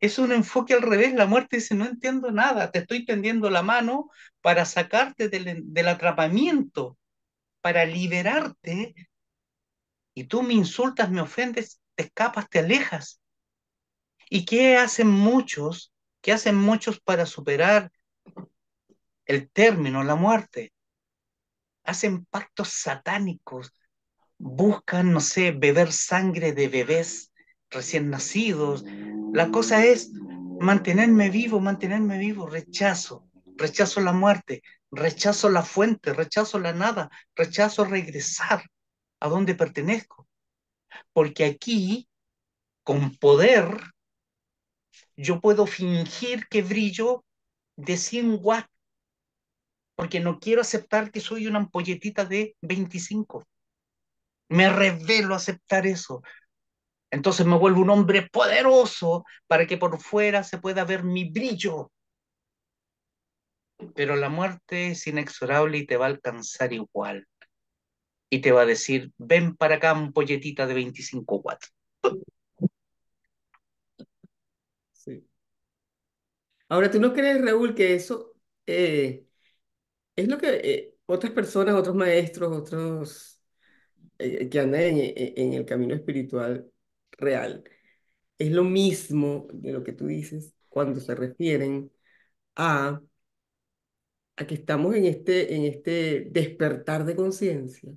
Es un enfoque al revés. La muerte dice, no entiendo nada, te estoy tendiendo la mano para sacarte del, del atrapamiento, para liberarte. Y tú me insultas, me ofendes, te escapas, te alejas. ¿Y qué hacen muchos? ¿Qué hacen muchos para superar el término, la muerte? Hacen pactos satánicos, buscan, no sé, beber sangre de bebés recién nacidos. La cosa es mantenerme vivo, mantenerme vivo, rechazo, rechazo la muerte, rechazo la fuente, rechazo la nada, rechazo regresar a donde pertenezco. Porque aquí, con poder, yo puedo fingir que brillo de 100 watts, porque no quiero aceptar que soy una ampolletita de 25. Me revelo aceptar eso. Entonces me vuelvo un hombre poderoso para que por fuera se pueda ver mi brillo. Pero la muerte es inexorable y te va a alcanzar igual. Y te va a decir, ven para acá, ampolletita de 25 watts. Ahora, ¿tú no crees, Raúl, que eso eh, es lo que eh, otras personas, otros maestros, otros eh, que andan en, el camino espiritual real, es lo mismo de lo que tú dices cuando se refieren a, a que estamos en este, en este despertar de conciencia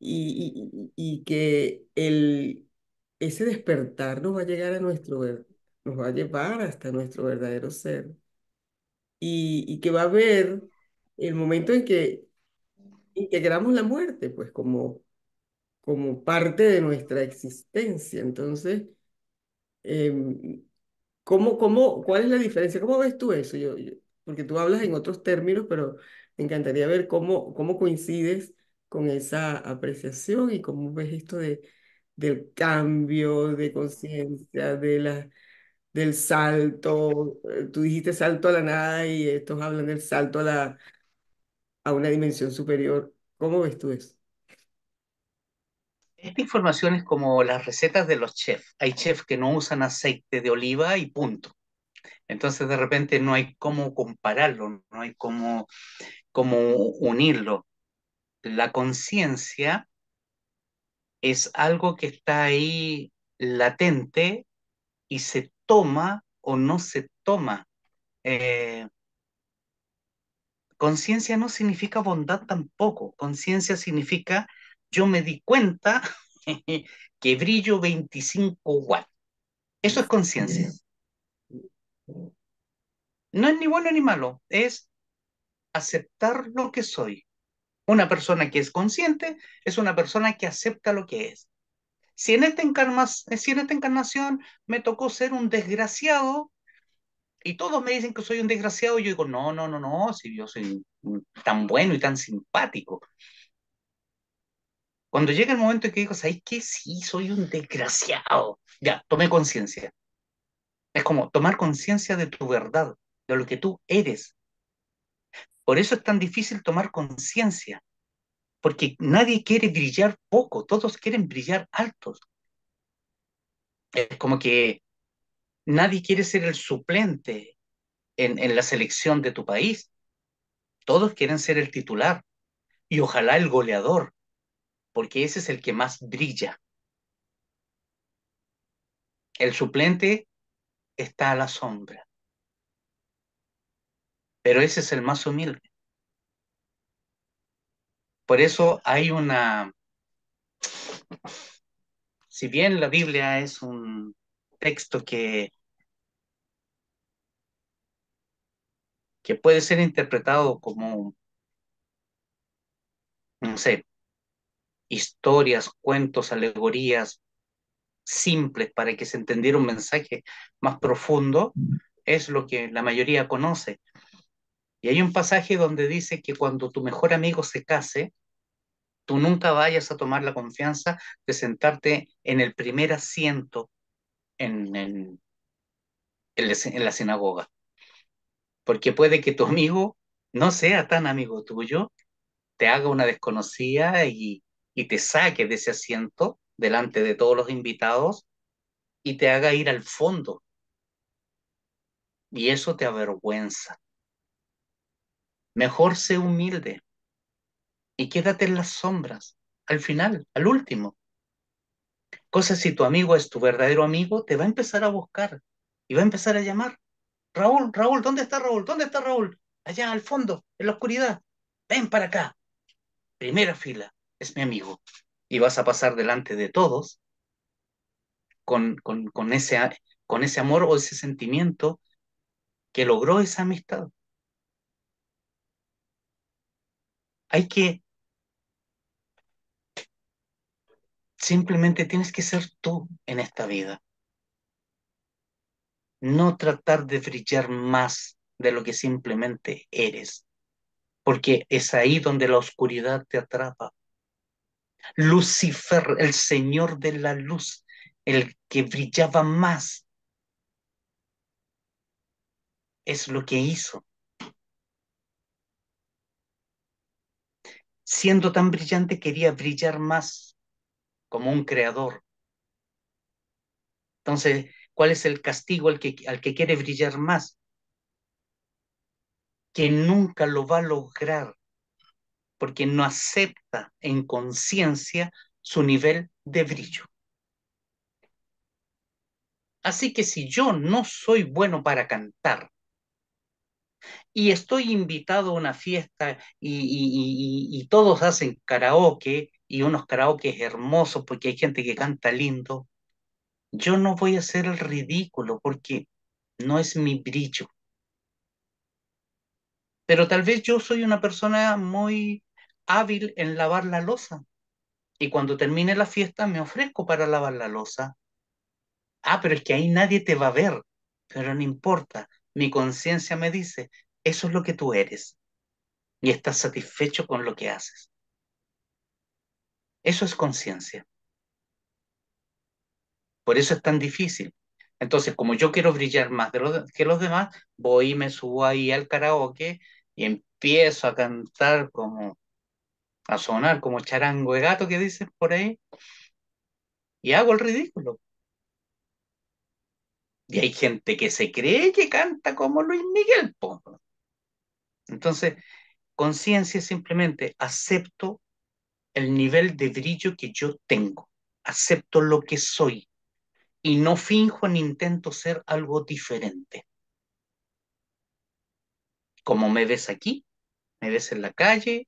y, que el, ese despertar nos va a llegar a nuestro ver- nos va a llevar hasta nuestro verdadero ser y, y que va a haber el momento en que integramos la muerte, pues como, como parte de nuestra existencia. Entonces, em, ¿cómo, cómo, cuál es la diferencia? ¿Cómo ves tú eso? yo, porque tú hablas en otros términos, pero me encantaría ver cómo, cómo coincides con esa apreciación y cómo ves esto de, del cambio de conciencia, de la del salto, eh, tú dijiste salto a la nada y estos hablan del salto a la a una dimensión superior. ¿Cómo ves tú eso? Esta información es como las recetas de los chefs. Hay chefs que no usan aceite de oliva y punto. Entonces de repente no hay cómo compararlo, no hay cómo, cómo unirlo. La conciencia es algo que está ahí latente y se toma o no se toma. Eh, conciencia no significa bondad tampoco. Conciencia significa yo me di cuenta (laughs) que brillo 25 watts. Eso es conciencia. No es ni bueno ni malo, es aceptar lo que soy. Una persona que es consciente es una persona que acepta lo que es. Si en esta, si encarnación me tocó ser un desgraciado, y todos me dicen que soy un desgraciado, yo digo, no, no, no, no, si yo soy tan bueno y tan simpático. Cuando llega el momento en que digo, ¿sabes qué? Sí, soy un desgraciado. Ya, tomé conciencia. Es como tomar conciencia de tu verdad, de lo que tú eres. Por eso es tan difícil tomar conciencia, porque nadie quiere brillar poco, todos quieren brillar altos. Es como que nadie quiere ser el suplente en, la selección de tu país. Todos quieren ser el titular y ojalá el goleador, porque ese es el que más brilla. El suplente está a la sombra, pero ese es el más humilde. Por eso hay una... Si bien la Biblia es un texto que, que puede ser interpretado como, no sé, historias, cuentos, alegorías simples para que se entendiera un mensaje más profundo, es lo que la mayoría conoce. Y hay un pasaje donde dice que cuando tu mejor amigo se case, tú nunca vayas a tomar la confianza de sentarte en el primer asiento en, en la sinagoga. Porque puede que tu amigo no sea tan amigo tuyo, te haga una desconocida y, y te saque de ese asiento delante de todos los invitados y te haga ir al fondo. Y eso te avergüenza. Mejor sé humilde y quédate en las sombras, al final, al último. Cosa si tu amigo es tu verdadero amigo, te va a empezar a buscar y va a empezar a llamar. Raúl, Raúl, ¿dónde está Raúl? ¿Dónde está Raúl? Allá al fondo, en la oscuridad. Ven para acá. Primera fila, es mi amigo. Y vas a pasar delante de todos con, con, con ese, con ese amor o ese sentimiento que logró esa amistad. hay que simplemente tienes que ser tú en esta vida. No tratar de brillar más de lo que simplemente eres, porque es ahí donde la oscuridad te atrapa. Lucifer, el Señor de la Luz, el que brillaba más, es lo que hizo. siendo tan brillante, quería brillar más como un creador. Entonces, ¿cuál es el castigo al que, al que quiere brillar más? Que nunca lo va a lograr, porque no acepta en conciencia su nivel de brillo. Así que si yo no soy bueno para cantar, y estoy invitado a una fiesta y, todos hacen karaoke y unos karaoke hermosos porque hay gente que canta lindo, yo no voy a hacer el ridículo porque no es mi brillo. Pero tal vez yo soy una persona muy hábil en lavar la losa y cuando termine la fiesta me ofrezco para lavar la losa. Ah, pero es que ahí nadie te va a ver, pero no importa, mi conciencia me dice, eso es lo que tú eres. Y estás satisfecho con lo que haces. Eso es conciencia. Por eso es tan difícil. Entonces, como yo quiero brillar más que los demás, voy y me subo ahí al karaoke y empiezo a cantar como, a sonar como charango de gato que dicen por ahí, y hago el ridículo. Y hay gente que se cree que canta como Luis Miguel, favor entonces, conciencia simplemente acepto el nivel de brillo que yo tengo, acepto lo que soy y no finjo ni intento ser algo diferente. Como me ves aquí, me ves en la calle,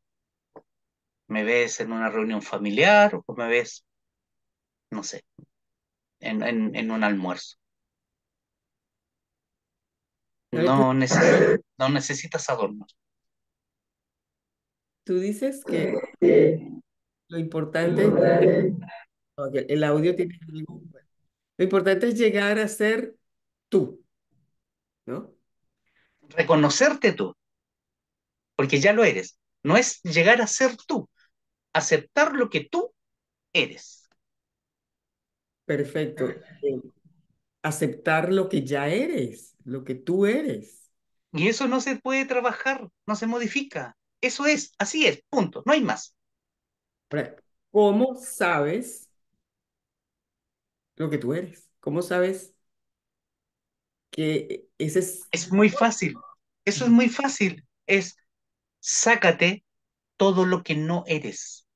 me ves en una reunión familiar o me ves, no sé, en un almuerzo. No, necesitas adornos. Tú dices que lo importante es... el audio tiene Lo importante es llegar a ser tú, ¿no? Reconocerte tú, porque ya lo eres. No es llegar a ser tú, aceptar lo que tú eres. Perfecto aceptar lo que ya eres, lo que tú eres. Y eso no se puede trabajar, no se modifica. Eso es, así es, punto, no hay más. ¿Cómo sabes lo que tú eres? ¿Cómo sabes que ese es... Es muy fácil, eso es muy fácil. Es, sácate todo lo que no eres.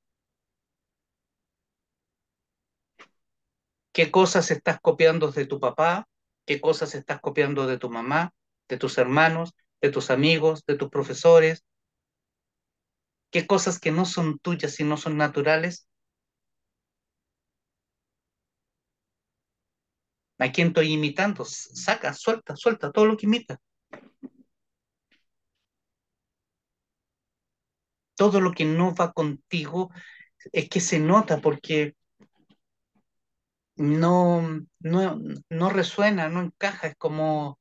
qué cosas estás copiando de tu papá, qué cosas estás copiando de tu mamá, de tus hermanos, de tus amigos, de tus profesores, qué cosas que no son tuyas y no son naturales, a quién estoy imitando, saca, suelta, suelta todo lo que imita. Todo lo que no va contigo es que se nota porque no, no, no resuena, no encaja, es como,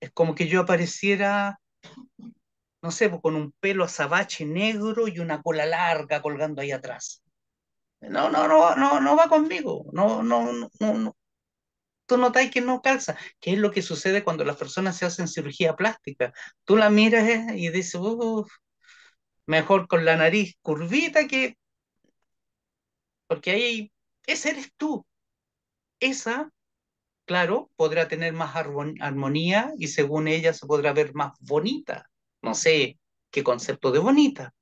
es como que yo apareciera, no sé, pues, con un pelo azabache negro y una cola larga colgando ahí atrás. No, no, no, no, no va conmigo, no, no, no, Tú notas que no calza, que es lo que sucede cuando las personas se hacen cirugía plástica. Tú la miras y dices, mejor con la nariz curvita que porque ahí, ese eres tú. Esa, claro, podrá tener más armonía y según ella se podrá ver más bonita. No sé qué concepto de bonita,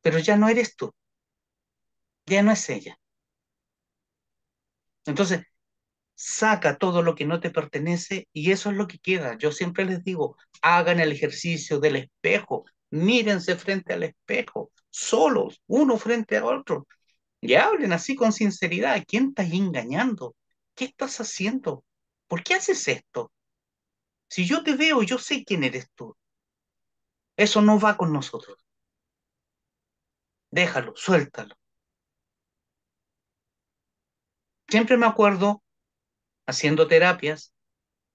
pero ya no eres tú. Ya no es ella. Entonces, saca todo lo que no te pertenece y eso es lo que queda. Yo siempre les digo, hagan el ejercicio del espejo, mírense frente al espejo, solos, uno frente a otro, y hablen así con sinceridad. quién estás engañando? ¿Qué estás haciendo? ¿Por qué haces esto? Si yo te veo, yo sé quién eres tú. Eso no va con nosotros. Déjalo, suéltalo. Siempre me acuerdo, haciendo terapias,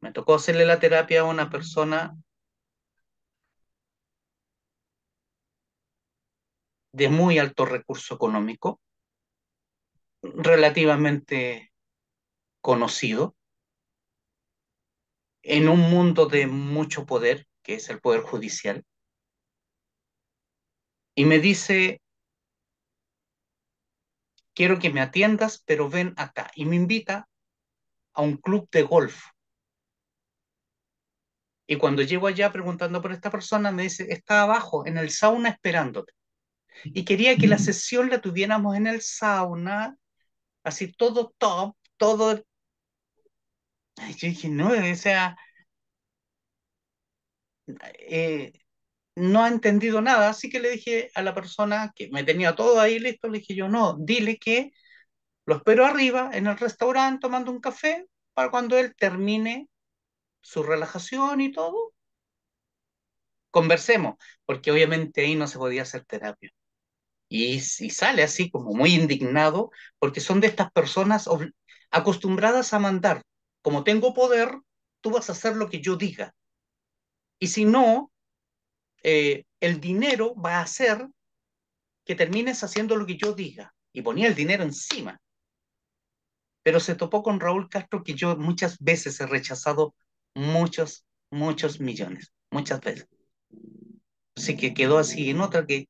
me tocó hacerle la terapia a una persona de muy alto recurso económico, relativamente conocido en un mundo de mucho poder, que es el poder judicial, y me dice, quiero que me atiendas, pero ven acá, y me invita a un club de golf. Y cuando llego allá preguntando por esta persona, me dice, está abajo, en el sauna esperándote. Y quería que la (laughs) sesión la tuviéramos en el sauna así todo top, todo... yo dije, no, o sea, eh, no ha entendido nada, así que le dije a la persona que me tenía todo ahí listo, le dije yo, no, dile que lo espero arriba en el restaurante tomando un café para cuando él termine su relajación y todo. Conversemos, porque obviamente ahí no se podía hacer terapia. Y, sale así como muy indignado porque son de estas personas acostumbradas a mandar. Como tengo poder, tú vas a hacer lo que yo diga. Y si no, eh, el dinero va a hacer que termines haciendo lo que yo diga. Y ponía el dinero encima. Pero se topó con Raúl Castro que yo muchas veces he rechazado muchos, muchos millones, muchas veces. Así que quedó así en otra que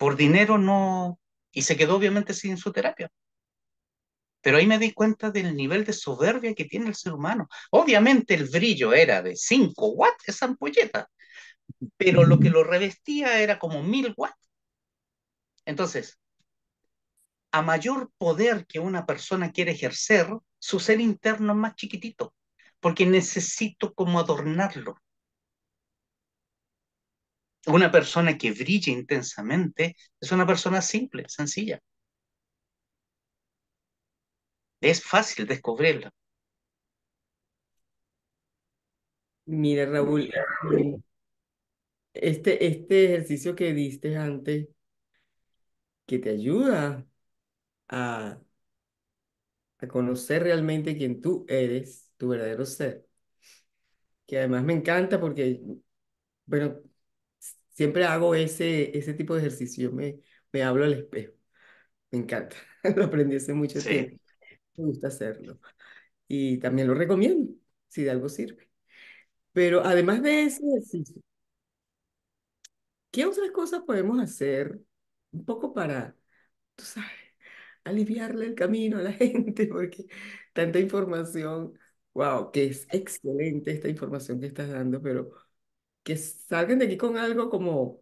por dinero no, y se quedó obviamente sin su terapia. Pero ahí me di cuenta del nivel de soberbia que tiene el ser humano. Obviamente el brillo era de 5 watts esa ampolleta, pero lo que lo revestía era como 1000 watts. Entonces, a mayor poder que una persona quiere ejercer, su ser interno es más chiquitito, porque necesito como adornarlo. Una persona que brille intensamente es una persona simple, sencilla. Es fácil descubrirla. Mira, Raúl, este, este ejercicio que diste antes, que te ayuda a, a conocer realmente quién tú eres, tu verdadero ser, que además me encanta porque, bueno, Siempre hago ese, ese tipo de ejercicio, me, me hablo al espejo. Me encanta, (laughs) lo aprendí hace mucho tiempo. Me gusta hacerlo. Y también lo recomiendo, si de algo sirve. Pero además de ese ejercicio, ¿qué otras cosas podemos hacer un poco para, tú sabes, aliviarle el camino a la (laughs) gente? Porque tanta información, wow, que es excelente esta información que estás dando, pero que salgan de aquí con algo como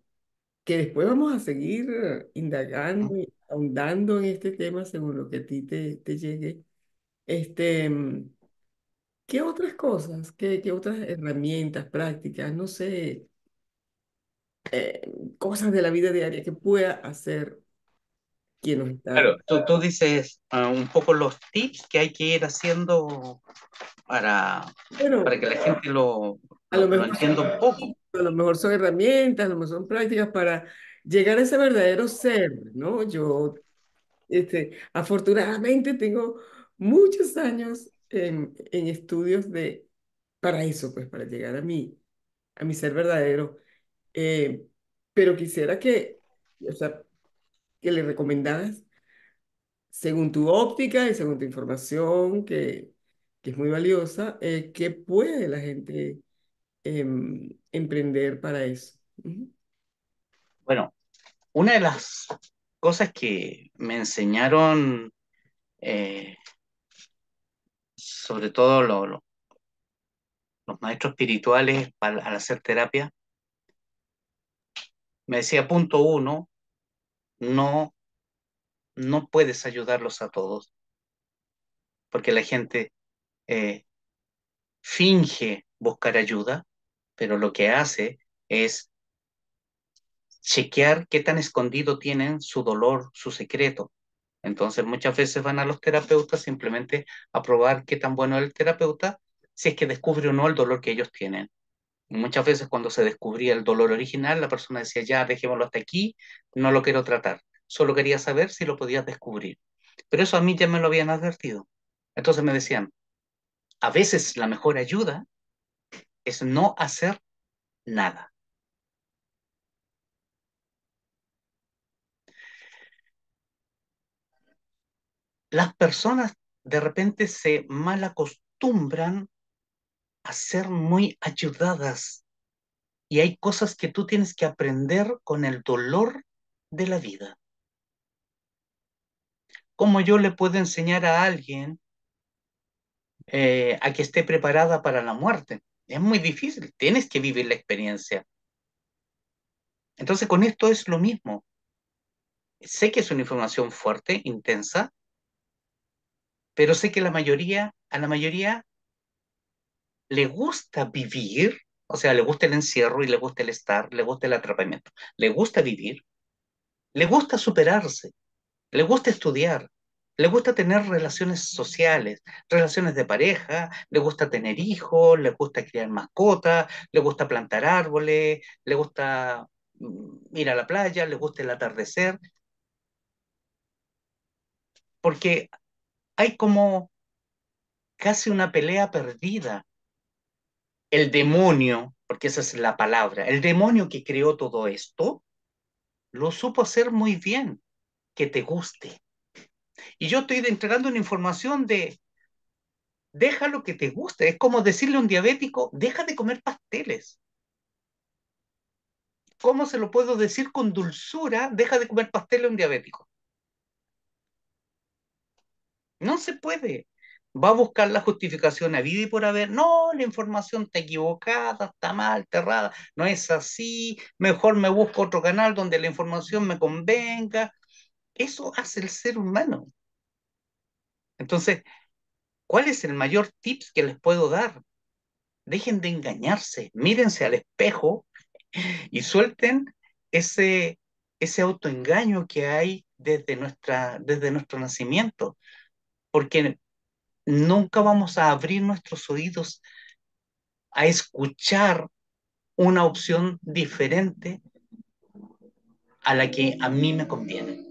que después vamos a seguir indagando y ahondando en este tema según lo que a ti te, te llegue. Este, mm, ¿qué otras cosas, qué, qué otras herramientas prácticas, no sé, eh, cosas de la vida diaria que pueda hacer Claro, tú, tú dices ah, un poco los tips que hay que ir haciendo para, para que la gente lo, a lo, mejor, entienda poco. A lo mejor son herramientas, a lo mejor son prácticas para llegar a ese verdadero ser, ¿no? Yo, este, afortunadamente, tengo muchos años en, en estudios de, para eso, pues, para llegar a mi, a mi ser verdadero. Eh, pero quisiera que, o sea, que le recomendabas según tu óptica y según tu información, que, es muy valiosa, eh, ¿qué puede la gente em, emprender para eso? Bueno, una de las cosas que me enseñaron, eh, sobre todo los maestros espirituales al hacer terapia, me decía punto uno, no, no puedes ayudarlos a todos, porque la gente eh, finge buscar ayuda, pero lo que hace es chequear qué tan escondido tienen su dolor, su secreto. Entonces muchas veces van a los terapeutas simplemente a probar qué tan bueno es el terapeuta, si es que descubre o no el dolor que ellos tienen. Muchas veces cuando se descubría el dolor original, la persona decía, ya, dejémoslo hasta aquí, no lo quiero tratar. Solo quería saber si lo podías descubrir. Pero eso a mí ya me lo habían advertido. Entonces me decían, a veces la mejor ayuda es no hacer nada. Las personas de repente se mal malacostumbran a ser muy ayudadas. Y hay cosas que tú tienes que aprender con el dolor de la vida. ¿Cómo yo le puedo enseñar a alguien eh, a que esté preparada para la muerte? Es muy difícil, tienes que vivir la experiencia. Entonces con esto es lo mismo. Sé que es una información fuerte, intensa, pero sé que la mayoría, a la mayoría le gusta vivir, o sea, le gusta el encierro y le gusta el estar, le gusta el atrapamiento, le gusta vivir, le gusta superarse, le gusta estudiar, le gusta tener relaciones sociales, relaciones de pareja, le gusta tener hijos, le gusta criar mascotas, le gusta plantar árboles, le gusta ir a la playa, le gusta el atardecer. Porque hay como casi una pelea perdida el demonio, porque esa es la palabra, el demonio que creó todo esto, lo supo hacer muy bien, que te guste. Y yo estoy entregando una información de, deja lo que te guste, es como decirle a un diabético, deja de comer pasteles. ¿Cómo se lo puedo decir con dulzura? Deja de comer pasteles a un diabético. No se puede va a buscar la justificación a vida y por haber. No, la información está equivocada, está mal, está errada, no es así. Mejor me busco otro canal donde la información me convenga. Eso hace el ser humano. Entonces, ¿cuál es el mayor tips que les puedo dar? Dejen de engañarse, mírense al espejo (laughs) y suelten ese, ese autoengaño que hay desde, nuestra, desde nuestro nacimiento. Porque nunca vamos a abrir nuestros oídos a escuchar una opción diferente a la que a mí me conviene.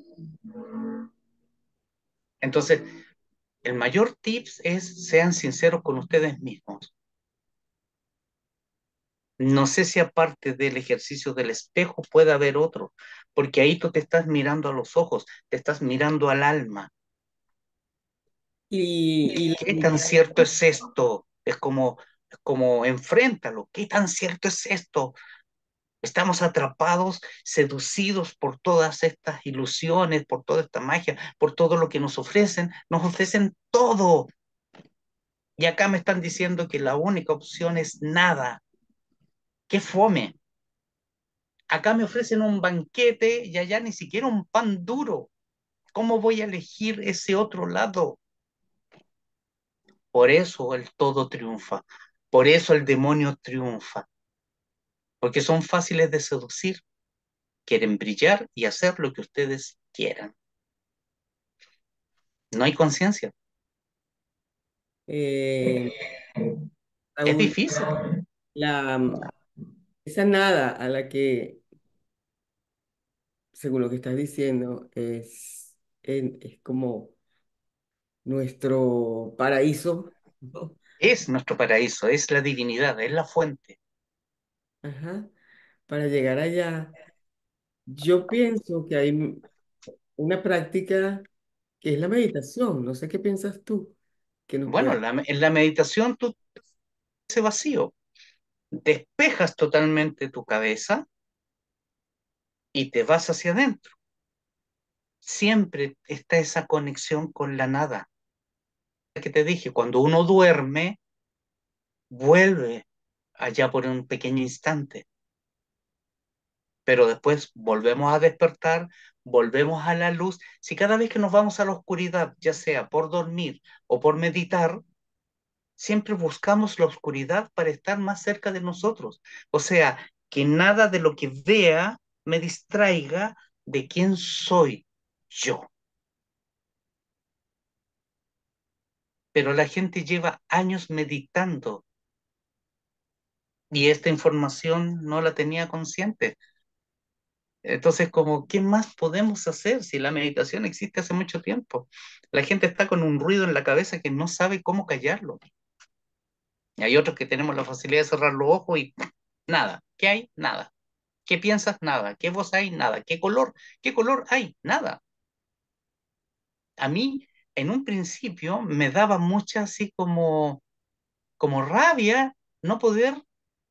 Entonces, el mayor tips es sean sinceros con ustedes mismos. No sé si aparte del ejercicio del espejo puede haber otro, porque ahí tú te estás mirando a los ojos, te estás mirando al alma, y, ¿Qué tan cierto es esto? Es como, como enfréntalo. ¿Qué tan cierto es esto? Estamos atrapados, seducidos por todas estas ilusiones, por toda esta magia, por todo lo que nos ofrecen. Nos ofrecen todo. Y acá me están diciendo que la única opción es nada. ¡Qué fome! Acá me ofrecen un banquete y allá ni siquiera un pan duro. ¿Cómo voy a elegir ese otro lado? Por eso el todo triunfa, por eso el demonio triunfa, porque son fáciles de seducir, quieren brillar y hacer lo que ustedes quieran. No hay conciencia. Eh, es difícil. esa nada a la que, según lo que estás diciendo, es, es como nuestro paraíso. Es nuestro paraíso, es la divinidad, es la fuente. Ajá. Para llegar allá, yo pienso que hay una práctica que es la meditación. No sé qué piensas tú. bueno, en la meditación tú ese vacío, despejas totalmente tu cabeza y te vas hacia adentro. Siempre está esa conexión con la nada que te dije, cuando uno duerme, vuelve allá por un pequeño instante. Pero después volvemos a despertar, volvemos a la luz. Si cada vez que nos vamos a la oscuridad, ya sea por dormir o por meditar, siempre buscamos la oscuridad para estar más cerca de nosotros. O sea, que nada de lo que vea me distraiga de quién soy yo. pero la gente lleva años meditando y esta información no la tenía consciente. Entonces, como, ¿qué más podemos hacer si la meditación existe hace mucho tiempo? La gente está con un ruido en la cabeza que no sabe cómo callarlo. Y hay otros que tenemos la facilidad de cerrar los ojos y nada. ¿Qué hay? Nada. ¿Qué piensas? Nada. ¿Qué voz hay? Nada. ¿Qué color? ¿Qué color hay? Nada. A mí en un principio me daba mucha así como, como rabia no poder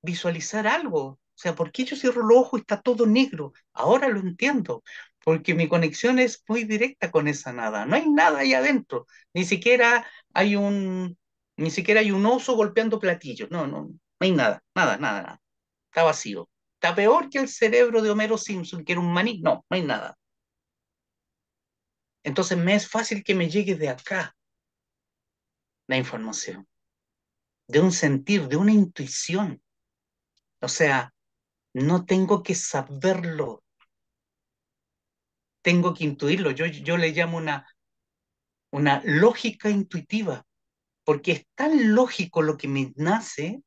visualizar algo. O sea, ¿por qué yo cierro los ojos y está todo negro? Ahora lo entiendo, porque mi conexión es muy directa con esa nada. No hay nada ahí adentro. Ni siquiera hay un, ni siquiera hay un oso golpeando platillos. No, no, no hay nada, nada, nada, nada. Está vacío. Está peor que el cerebro de Homero Simpson, que era un maní. No, no hay nada. Entonces me es fácil que me llegue de acá la información, de un sentir, de una intuición. O sea, no tengo que saberlo, tengo que intuirlo. Yo, yo le llamo una, una lógica intuitiva, porque es tan lógico lo que me nace.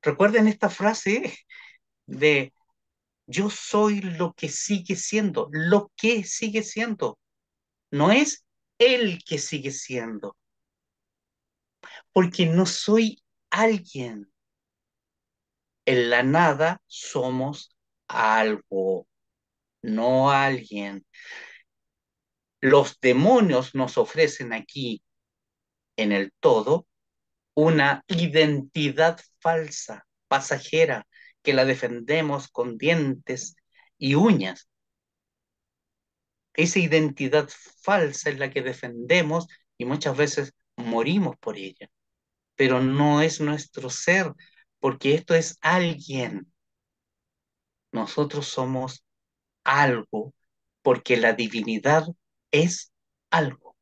Recuerden esta frase de yo soy lo que sigue siendo, lo que sigue siendo. No es el que sigue siendo. Porque no soy alguien. En la nada somos algo, no alguien. Los demonios nos ofrecen aquí, en el todo, una identidad falsa, pasajera, que la defendemos con dientes y uñas. Esa identidad falsa es la que defendemos y muchas veces morimos por ella. Pero no es nuestro ser, porque esto es alguien. Nosotros somos algo, porque la divinidad es algo,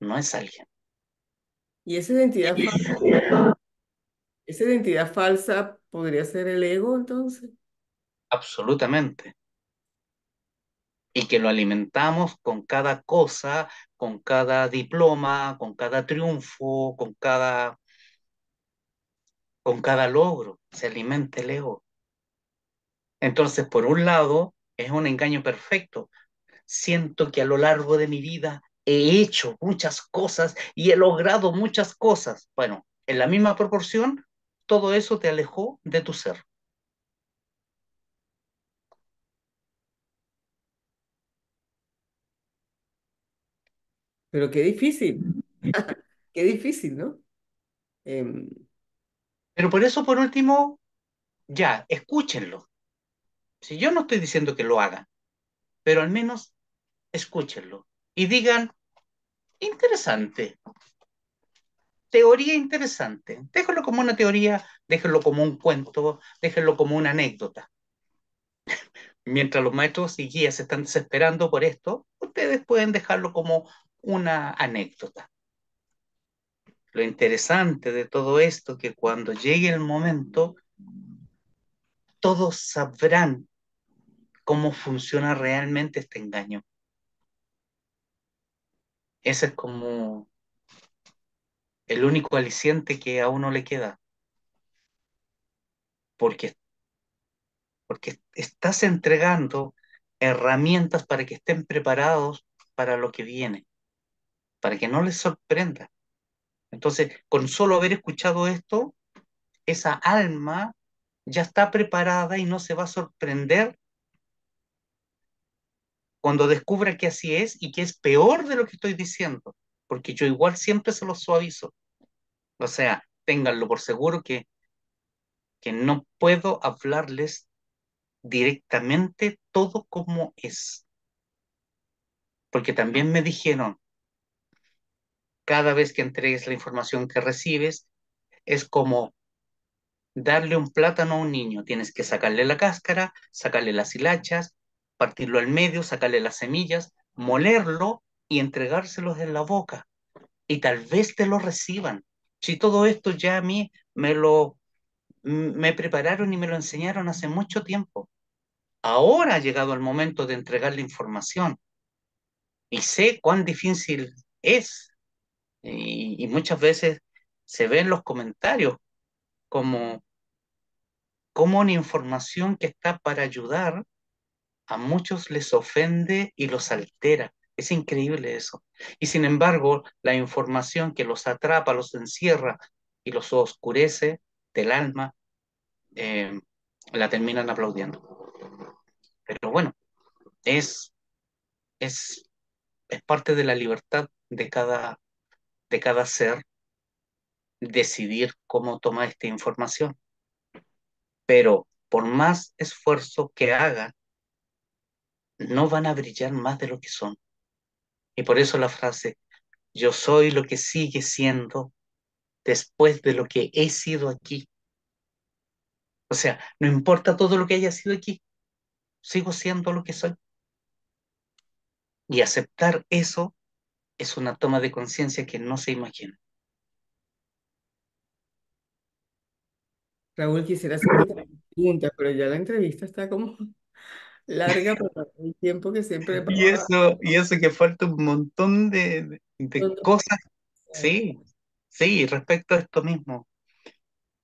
no es alguien. Y esa identidad falsa, esa identidad falsa ¿Podría ser el ego entonces? Absolutamente. Y que lo alimentamos con cada cosa, con cada diploma, con cada triunfo, con cada, con cada logro. Se alimenta el ego. Entonces, por un lado, es un engaño perfecto. Siento que a lo largo de mi vida he hecho muchas cosas y he logrado muchas cosas. Bueno, en la misma proporción todo eso te alejó de tu ser. Pero qué difícil, (laughs) qué difícil, ¿no? Em, pero por eso, por último, ya, escúchenlo. Si yo no estoy diciendo que lo hagan, pero al menos escúchenlo y digan, interesante, teoría interesante. Déjenlo como una teoría, déjenlo como un cuento, déjenlo como una anécdota. (laughs) Mientras los maestros y guías están desesperando por esto, ustedes pueden dejarlo como una anécdota. Lo interesante de todo esto es que cuando llegue el momento, todos sabrán cómo funciona realmente este engaño. Ese es como el único aliciente que a uno le queda. Porque, porque estás entregando herramientas para que estén preparados para lo que viene, para que no les sorprenda. Entonces, con solo haber escuchado esto, esa alma ya está preparada y no se va a sorprender cuando descubra que así es y que es peor de lo que estoy diciendo porque yo igual siempre se lo suavizo. O sea, ténganlo por seguro que, que no puedo hablarles directamente todo como es. Porque también me dijeron, cada vez que entregues la información que recibes, es como darle un plátano a un niño. Tienes que sacarle la cáscara, sacarle las hilachas, partirlo al medio, sacarle las semillas, molerlo y entregárselos en la boca y tal vez te lo reciban. Si todo esto ya a mí me lo me prepararon y me lo enseñaron hace mucho tiempo. Ahora ha llegado el momento de entregar la información y sé cuán difícil es. Y, muchas veces se ve en los comentarios como, como una información que está para ayudar a muchos les ofende y los altera. Es increíble eso. Y sin embargo, la información que los atrapa, los encierra y los oscurece del alma, eh, la terminan aplaudiendo. Pero bueno, es, es, es parte de la libertad de cada, de cada ser decidir cómo toma esta información. Pero por más esfuerzo que haga, no van a brillar más de lo que son. Y por eso la frase, yo soy lo que sigue siendo después de lo que he sido aquí. O sea, no importa todo lo que haya sido aquí, sigo siendo lo que soy. Y aceptar eso es una toma de conciencia que no se imagina. Raúl, quisiera hacer pregunta, pero ya la entrevista está como larga para el tiempo que siempre Y eso, y eso que falta un montón de, cosas. Sí, sí, respecto a esto mismo.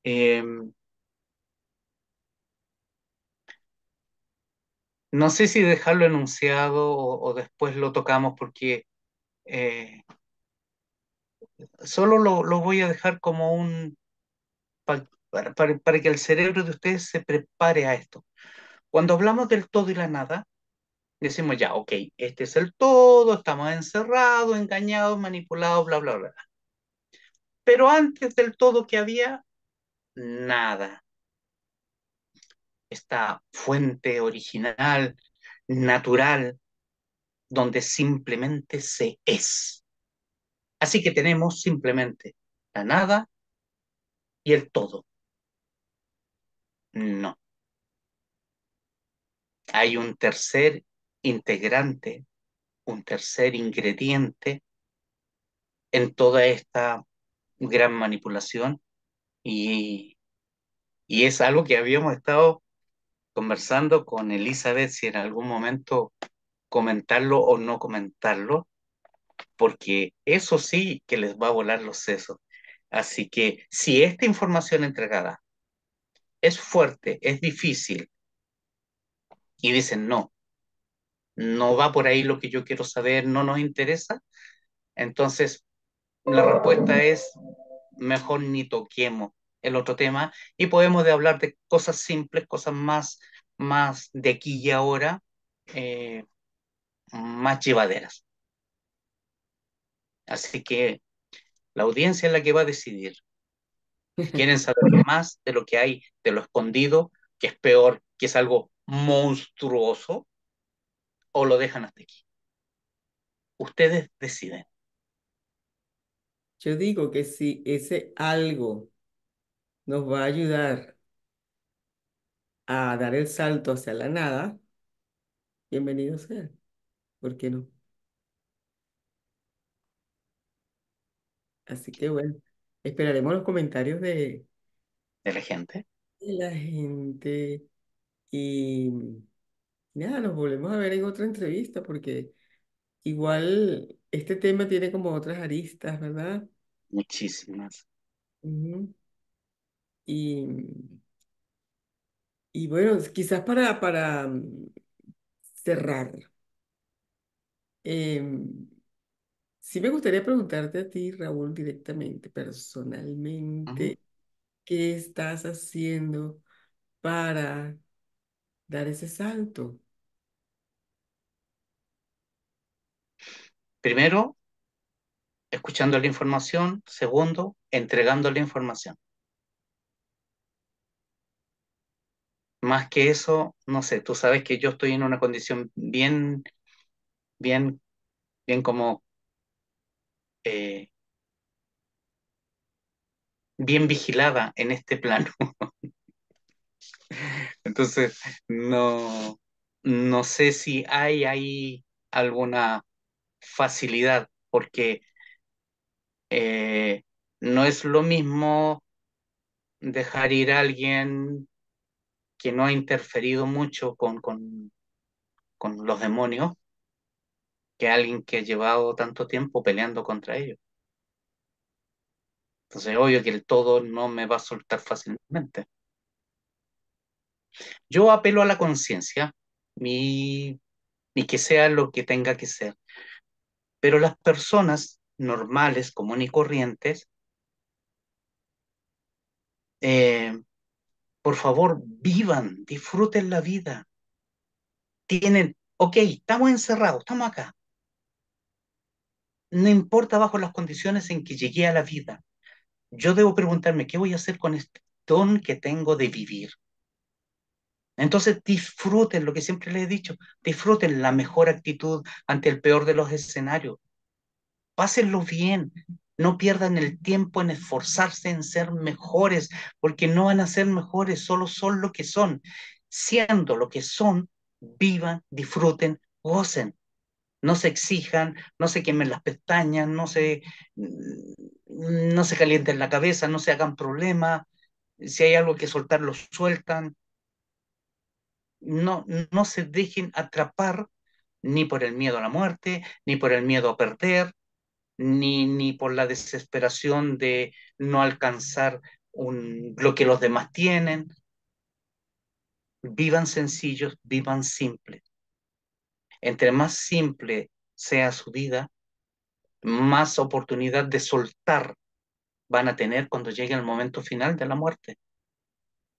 Em, no sé si dejarlo enunciado o, después lo tocamos porque eh, solo lo, voy a dejar como un... para que el cerebro de ustedes se prepare a esto. Cuando hablamos del todo y la nada, decimos ya, ok, este es el todo, estamos encerrados, engañados, manipulados, bla, bla, bla. Pero antes del todo que había, nada. Esta fuente original, natural, donde simplemente se es. Así que tenemos simplemente la nada y el todo. No hay un tercer integrante, un tercer ingrediente en toda esta gran manipulación y, es algo que habíamos estado conversando con Elizabeth si en algún momento comentarlo o no comentarlo, porque eso sí que les va a volar los sesos. Así que si esta información entregada es fuerte, es difícil, y dicen no, no va por ahí lo que yo quiero saber, no nos interesa. Entonces, la respuesta es mejor ni toquemos el otro tema y podemos de hablar de cosas simples, cosas más, más de aquí y ahora, eh, más llevaderas. Así que la audiencia es la que va a decidir. (laughs) Quieren saber más de lo que hay, de lo escondido, que es peor, que es algo monstruoso o lo dejan hasta aquí. Ustedes deciden. Yo digo que si ese algo nos va a ayudar a dar el salto hacia la nada, bienvenido sea. ¿Por qué no? Así que bueno, esperaremos los comentarios de... De la gente. De la gente. Y nada, nos volvemos a ver en otra entrevista porque igual este tema tiene como otras aristas, ¿verdad? Muchísimas. Y, y bueno, quizás para, para mm, cerrar, em, sí me gustaría preguntarte a ti, Raúl, directamente, personalmente, ¿qué estás haciendo para dar ese salto? Primero, escuchando la información. Segundo, entregando la información. Más que eso, no sé, tú sabes que yo estoy en una condición bien, bien, bien como eh, bien vigilada en este plano. (laughs) (laughs) Entonces, no, no sé si hay ahí alguna facilidad, porque eh, no es lo mismo dejar ir a alguien que no ha interferido mucho con, con, con los demonios que alguien que ha llevado tanto tiempo peleando contra ellos. Entonces, obvio que el todo no me va a soltar fácilmente. Yo apelo a la conciencia mi que sea lo que tenga que ser. Pero las personas normales, comunes y corrientes, eh, por favor, vivan, disfruten la vida. Tienen, ok, estamos encerrados, estamos acá. No importa bajo las condiciones en que llegué a la vida, yo debo preguntarme, ¿qué voy a hacer con este don que tengo de vivir? Entonces disfruten lo que siempre les he dicho, disfruten la mejor actitud ante el peor de los escenarios. Pásenlo bien, no pierdan el tiempo en esforzarse en ser mejores, porque no van a ser mejores, solo son lo que son. Siendo lo que son, vivan, disfruten, gocen. No se exijan, no se quemen las pestañas, no se, mm, no se calienten la cabeza, no se hagan problemas. Si hay algo que soltar, lo sueltan no, no se dejen atrapar ni por el miedo a la muerte, ni por el miedo a perder, ni, ni por la desesperación de no alcanzar un, lo que los demás tienen. Vivan sencillos, vivan simples. Entre más simple sea su vida, más oportunidad de soltar van a tener cuando llegue el momento final de la muerte.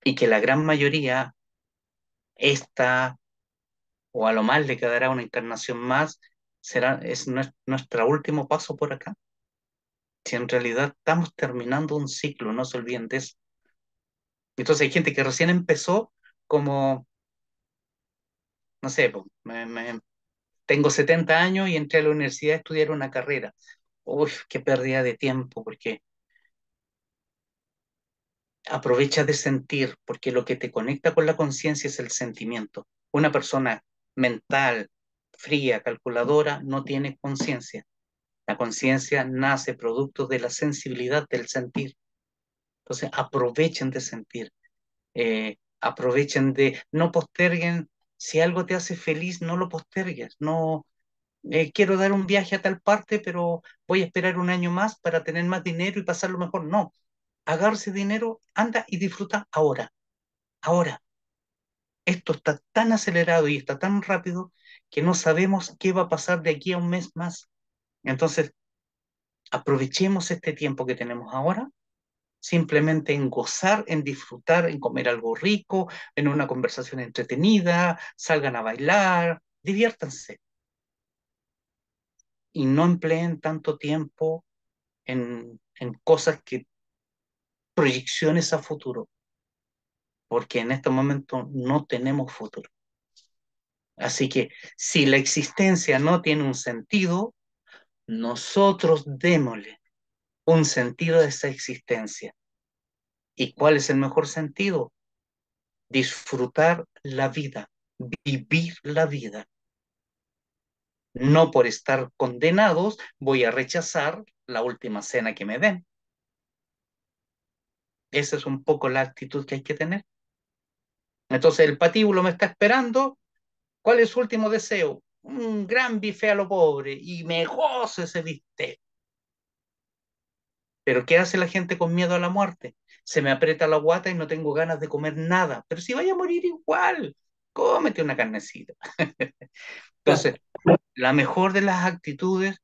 Y que la gran mayoría esta, o a lo más le quedará una encarnación más, será, es nuestro último paso por acá. Si en realidad estamos terminando un ciclo, no se olviden de eso. Entonces hay gente que recién empezó como, no sé, tengo 70 años y entré a la universidad a estudiar una carrera. Uy, qué pérdida de tiempo, porque aprovecha de sentir, porque lo que te conecta con la conciencia es el sentimiento. Una persona mental, fría, calculadora, no tiene conciencia. La conciencia nace producto de la sensibilidad del sentir. Entonces, aprovechen de sentir. Eh, aprovechen de, no posterguen, si algo te hace feliz, no lo postergues, no, eh, quiero dar un viaje a tal parte, pero voy a esperar un año más para tener más dinero y pasarlo mejor. No, agarra dinero, anda y disfruta ahora, ahora. Esto está tan acelerado y está tan rápido que no sabemos qué va a pasar de aquí a un mes más. Entonces, aprovechemos este tiempo que tenemos ahora simplemente en gozar, en disfrutar, en comer algo rico, en una conversación entretenida, salgan a bailar, diviértanse. Y no empleen tanto tiempo en, en cosas que proyecciones a futuro, porque en este momento no tenemos futuro. Así que si la existencia no tiene un sentido, nosotros démosle un sentido a esa existencia. ¿Y cuál es el mejor sentido? Disfrutar la vida, vivir la vida. No por estar condenados voy a rechazar la última cena que me den. Esa es un poco la actitud que hay que tener. Entonces el patíbulo me está esperando. ¿Cuál es su último deseo? Un gran bife a lo pobre y me goce ese bistec. Pero ¿qué hace la gente con miedo a la muerte? Se me aprieta la guata y no tengo ganas de comer nada. Pero si vaya a morir igual, cómete una carnecita. (laughs) Entonces, la mejor de las actitudes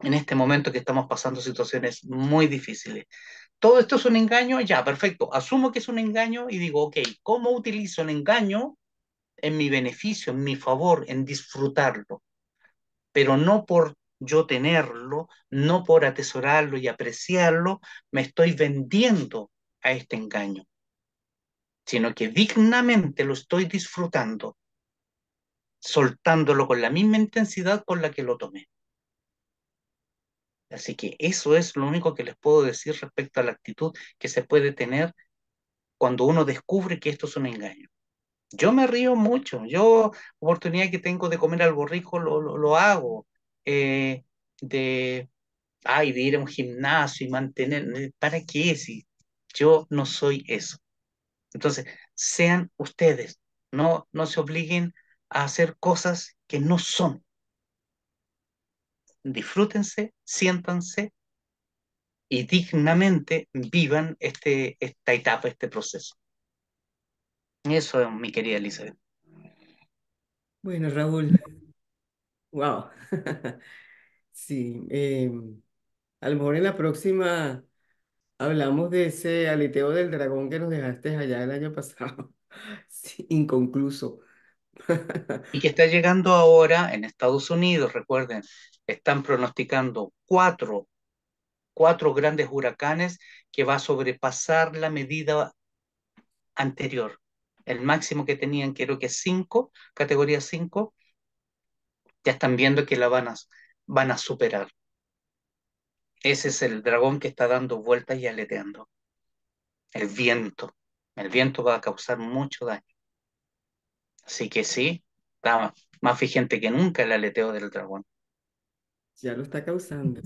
en este momento que estamos pasando situaciones muy difíciles todo esto es un engaño, ya, perfecto, asumo que es un engaño y digo, ok, ¿cómo utilizo el engaño en mi beneficio, en mi favor, en disfrutarlo? Pero no por yo tenerlo, no por atesorarlo y apreciarlo, me estoy vendiendo a este engaño, sino que dignamente lo estoy disfrutando, soltándolo con la misma intensidad con la que lo tomé. Así que eso es lo único que les puedo decir respecto a la actitud que se puede tener cuando uno descubre que esto es un engaño. Yo me río mucho, yo oportunidad que tengo de comer algo rico lo, hago, eh, de, ay, de ir a un gimnasio y mantener, eh, ¿para qué? Si yo no soy eso. Entonces, sean ustedes, no, no se obliguen a hacer cosas que no son disfrútense, siéntanse y dignamente vivan este, esta etapa, este proceso. Eso, es mi querida Elizabeth. Bueno, Raúl, wow. (laughs) sí, em, a lo mejor en la próxima hablamos de ese aleteo del dragón que nos dejaste allá el año pasado, (laughs) sí, inconcluso y que está llegando ahora en Estados Unidos. Recuerden, están pronosticando cuatro, cuatro grandes huracanes que va a sobrepasar la medida anterior. El máximo que tenían, creo que cinco, categoría cinco ya están viendo que la van a, van a superar. Ese es el dragón que está dando vueltas y aleteando. El viento. El viento va a causar mucho daño. Así que sí, está más vigente que nunca el aleteo del dragón. Ya lo está causando.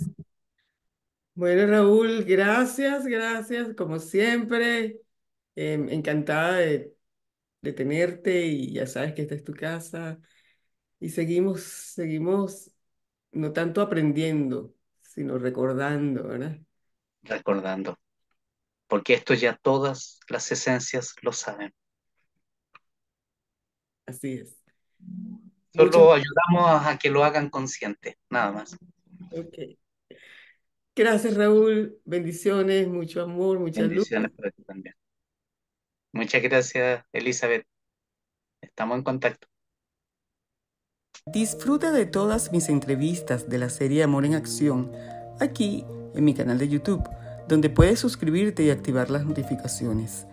Bueno, Raúl, gracias, gracias, como siempre. Em, encantada de, de, tenerte y ya sabes que esta es tu casa. Y seguimos, seguimos no tanto aprendiendo, sino recordando, ¿verdad? Recordando. Porque esto ya todas las esencias lo saben. Así es. Solo ayudamos a que lo hagan consciente, nada más. Ok. Gracias, Raúl. Bendiciones, mucho amor, mucha Bendiciones Para ti también. Muchas gracias, Elizabeth. Estamos en contacto. Disfruta de todas mis entrevistas de la serie Amor en Acción aquí en mi canal de YouTube, donde puedes suscribirte y activar las notificaciones.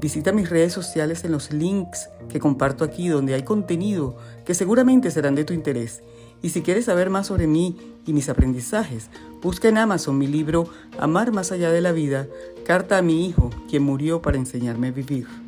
Visita mis redes sociales en los links que comparto aquí donde hay contenido que seguramente serán de tu interés. Y si quieres saber más sobre mí y mis aprendizajes, busca en Amazon mi libro Amar más allá de la vida, carta a mi hijo, quien murió para enseñarme a vivir.